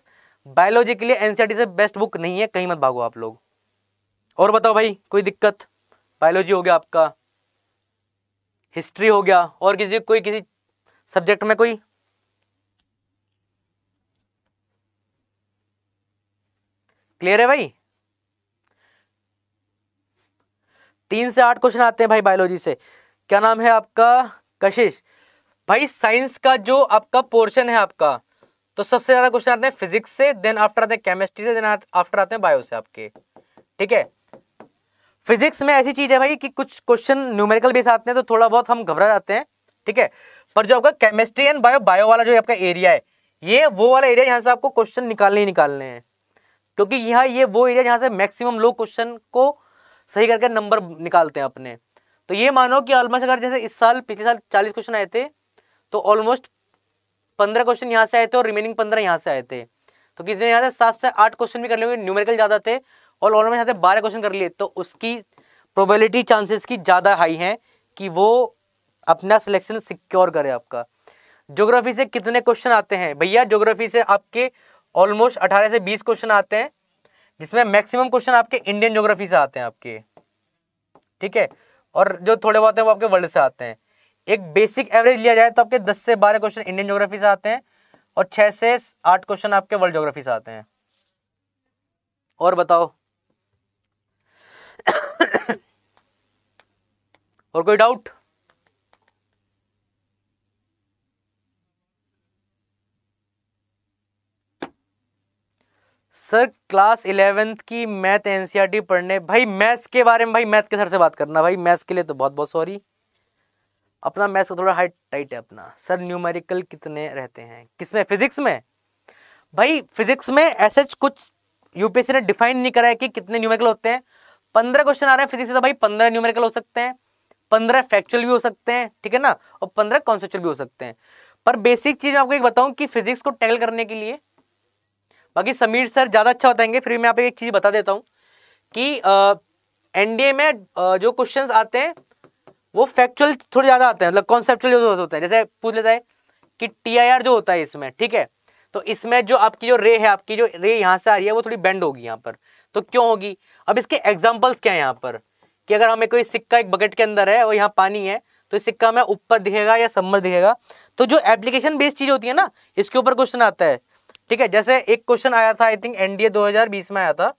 बायोलॉजी के लिए एनसीआर e से बेस्ट बुक नहीं है कहीं मत भागो आप लोग और बताओ भाई कोई दिक्कत बायोलॉजी हो गया आपका हिस्ट्री हो गया और किसी कोई किसी सब्जेक्ट में कोई क्लियर है भाई तीन से आठ क्वेश्चन आते हैं भाई बायोलॉजी से क्या नाम है आपका कशिश भाई साइंस का जो आपका पोर्शन है आपका तो सबसे ज़्यादा क्वेश्चन आते हैं फिजिक्स से देन आफ्टर आते हैं केमिस्ट्री से देन आफ्टर आते हैं बायो से आपके ठीक है फिजिक्स में ऐसी चीज़ है भाई कि कुछ क्वेश्चन न्यूमेरिकल बेस आते हैं तो थोड़ा बहुत हम घबरा जाते हैं ठीक है पर जो आपका केमिस्ट्री एंड बायो बायो वाला जो आपका एरिया है ये वो वाला एरिया यहाँ से आपको क्वेश्चन निकालने ही निकालने हैं क्योंकि यहाँ ये वो एरिया जहाँ से मैक्सिमम लोग क्वेश्चन को सही करके नंबर निकालते हैं अपने तो ये मानो कि ऑलमोस्ट अगर जैसे इस साल पिछले साल चालीस क्वेश्चन आए थे तो ऑलमोस्ट पंद्रह क्वेश्चन यहाँ से आए थे और रिमेनिंग पंद्रह यहाँ से आए थे तो किसी ने यहाँ से सात से आठ क्वेश्चन भी कर लेंगे न्यूमेरिकल ज़्यादा थे और ऑलमोस्ट यहाँ से बारह क्वेश्चन कर लिए तो उसकी प्रोबेबिलिटी चांसेस की ज़्यादा हाई हैं कि वो अपना सिलेक्शन सिक्योर करें आपका ज्योग्राफी से कितने क्वेश्चन आते हैं भैया ज्योग्राफी से आपके ऑलमोस्ट अठारह से बीस क्वेश्चन आते हैं जिसमें मैक्सिमम क्वेश्चन आपके इंडियन ज्योग्राफी से आते हैं आपके ठीक है और जो थोड़े बहुत हैं वो आपके वर्ल्ड से आते हैं एक बेसिक एवरेज लिया जाए तो आपके दस से बारह क्वेश्चन इंडियन ज्योग्राफी से आते हैं और छः से आठ क्वेश्चन आपके वर्ल्ड ज्योग्राफी से आते हैं और बताओ और कोई डाउट सर क्लास इलेवेंथ की मैथ एन पढ़ने भाई मैथ्स के बारे में भाई मैथ के सर से बात करना भाई मैथ्स के लिए तो बहुत बहुत सॉरी अपना मैथ्स का थोड़ा हाइट टाइट है अपना सर न्यूमेरिकल कितने रहते हैं किस में फिजिक्स में भाई फिजिक्स में ऐसे कुछ यूपीएससी ने डिफाइन नहीं करा है कि कितने न्यूमेरिकल होते हैं पंद्रह क्वेश्चन आ रहे हैं फिजिक्स में तो भाई पंद्रह न्यूमेरिकल हो सकते हैं पंद्रह फैक्चुअल भी हो सकते हैं ठीक है ना और पंद्रह कॉन्सेप्चुअल भी हो सकते हैं पर बेसिक चीज़ मैं आपको एक बताऊं कि फिजिक्स को टैकल करने के लिए बाकी समीर सर ज़्यादा अच्छा बताएंगे फिर मैं आप एक चीज़ बता देता हूँ कि एनडीए में जो क्वेश्चन आते हैं वो फैक्चुअल थोड़े ज़्यादा आते हैं मतलब कॉन्सेप्चुअल जो होता है जैसे पूछ लेता है कि टी जो होता है इसमें ठीक है तो इसमें जो आपकी जो रे है आपकी जो रे यहाँ से आ रही है वो थोड़ी बेंड होगी यहाँ पर तो क्यों होगी अब इसके एग्जाम्पल्स क्या है यहाँ पर कि अगर हमें कोई सिक्का एक बकेट के अंदर है और यहाँ पानी है तो सिक्का में ऊपर दिखेगा या सम्मर दिखेगा तो जो एप्लीकेशन बेस्ड चीज़ होती है ना इसके ऊपर क्वेश्चन आता है ठीक है जैसे एक क्वेश्चन आया था आई थिंक एनडीए 2020 में आया था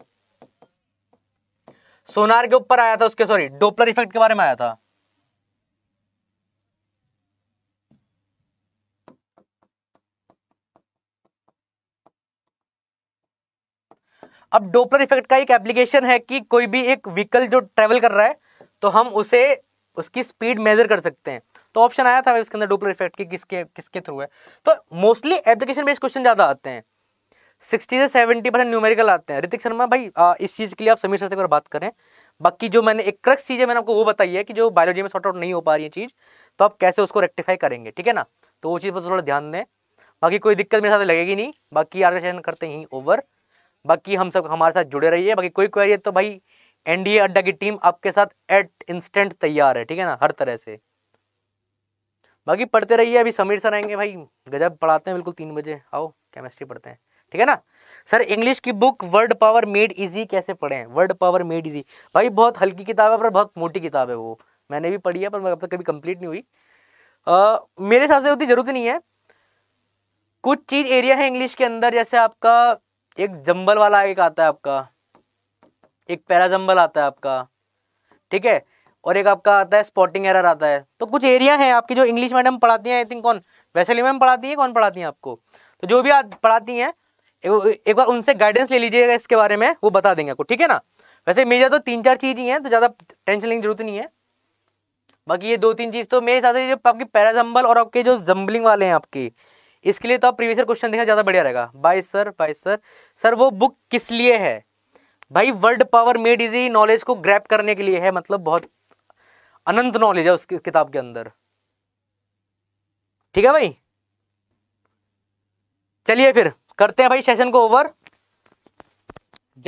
सोनार के ऊपर आया था उसके सॉरी डोपलर इफेक्ट के बारे में आया था अब डोपलर इफेक्ट का एक एप्लीकेशन है कि कोई भी एक व्हीकल जो ट्रेवल कर रहा है तो हम उसे उसकी स्पीड मेजर कर सकते हैं तो ऑप्शन आया था इसके अंदर डुप्लर इफेक्ट की किसके किसके थ्रू है तो मोस्टली एप्लीकेशन बेस्ड क्वेश्चन ज़्यादा आते हैं सिक्सटी से सेवेंटी परसेंट न्यूमेरिकल आते हैं ऋतिक शर्मा भाई आ, इस चीज़ के लिए आप समीर सर से अगर बात करें बाकी जो मैंने एक क्रक्स चीज़ है मैंने आपको वो बताई है कि जो बायोलॉजी में सॉर्ट आउट नहीं हो पा रही है चीज़ तो आप कैसे उसको रेक्टिफाई करेंगे ठीक है ना तो वो चीज़ पर थोड़ा ध्यान दें बाकी कोई दिक्कत मेरे साथ लगेगी नहीं बाकी आगे सेशन करते ही ओवर बाकी हम सब हमारे साथ जुड़े रहिए बाकी कोई क्वेरी है तो भाई एनडीए अड्डा की टीम आपके साथ एट इंस्टेंट तैयार है ठीक है ना हर तरह से बाकी पढ़ते रहिए अभी समीर सर आएंगे भाई गजब पढ़ाते हैं बिल्कुल तीन बजे आओ केमिस्ट्री पढ़ते हैं ठीक है ना सर इंग्लिश की book word power made easy कैसे पढ़े वर्ड पावर मेड इजी भाई बहुत हल्की किताब है पर बहुत मोटी किताब है वो मैंने भी पढ़ी है पर अब तक कभी कंप्लीट नहीं हुई आ, मेरे हिसाब से उतनी ज़रूरत नहीं है कुछ चीज़ एरिया है इंग्लिश के अंदर जैसे आपका एक जंबल वाला एक आता है आपका एक पैरा जंबल आता है आपका ठीक है और एक आपका आता है स्पॉटिंग एरर आता है तो कुछ एरिया है आपकी जो इंग्लिश मीडियम पढ़ाती हैं आई थिंक कौन वैशाली मैम पढ़ाती है कौन पढ़ाती हैं आपको तो जो भी आप पढ़ाती हैं एक बार उनसे गाइडेंस ले लीजिएगा इसके बारे में वो बता देंगे आपको ठीक है ना वैसे मेजर तो तीन चार चीज़ ही हैं तो ज़्यादा टेंशन लेने की जरूरत नहीं है बाकी ये दो तीन चीज़ तो मेरे हिसाब से जो आपकी पैराजम्बल और आपके जो जम्बलिंग वाले हैं आपकी इसके लिए तो आप प्रीवियस क्वेश्चन देखना ज़्यादा बढ़िया रहेगा bye sir bye sir sir वो बुक किस लिए है भाई world power made easy knowledge को ग्रैप करने के लिए है मतलब बहुत अनंत नॉलेज है उस किताब के अंदर ठीक है भाई चलिए फिर करते हैं भाई सेशन को ओवर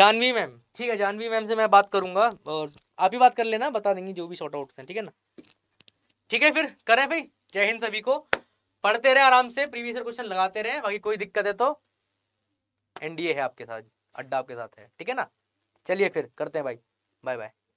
जानवी मैम ठीक है जानवी मैम से मैं बात करूंगा और आप ही बात कर लेना बता देंगी जो भी शॉर्ट आउट हैं ठीक है ना ठीक है फिर करें भाई जय हिंद सभी को पढ़ते रहे आराम से प्रीवियस क्वेश्चन लगाते रहे बाकी कोई दिक्कत है तो एनडीए है आपके साथ अड्डा आपके साथ है ठीक है ना चलिए फिर करते हैं भाई बाय बाय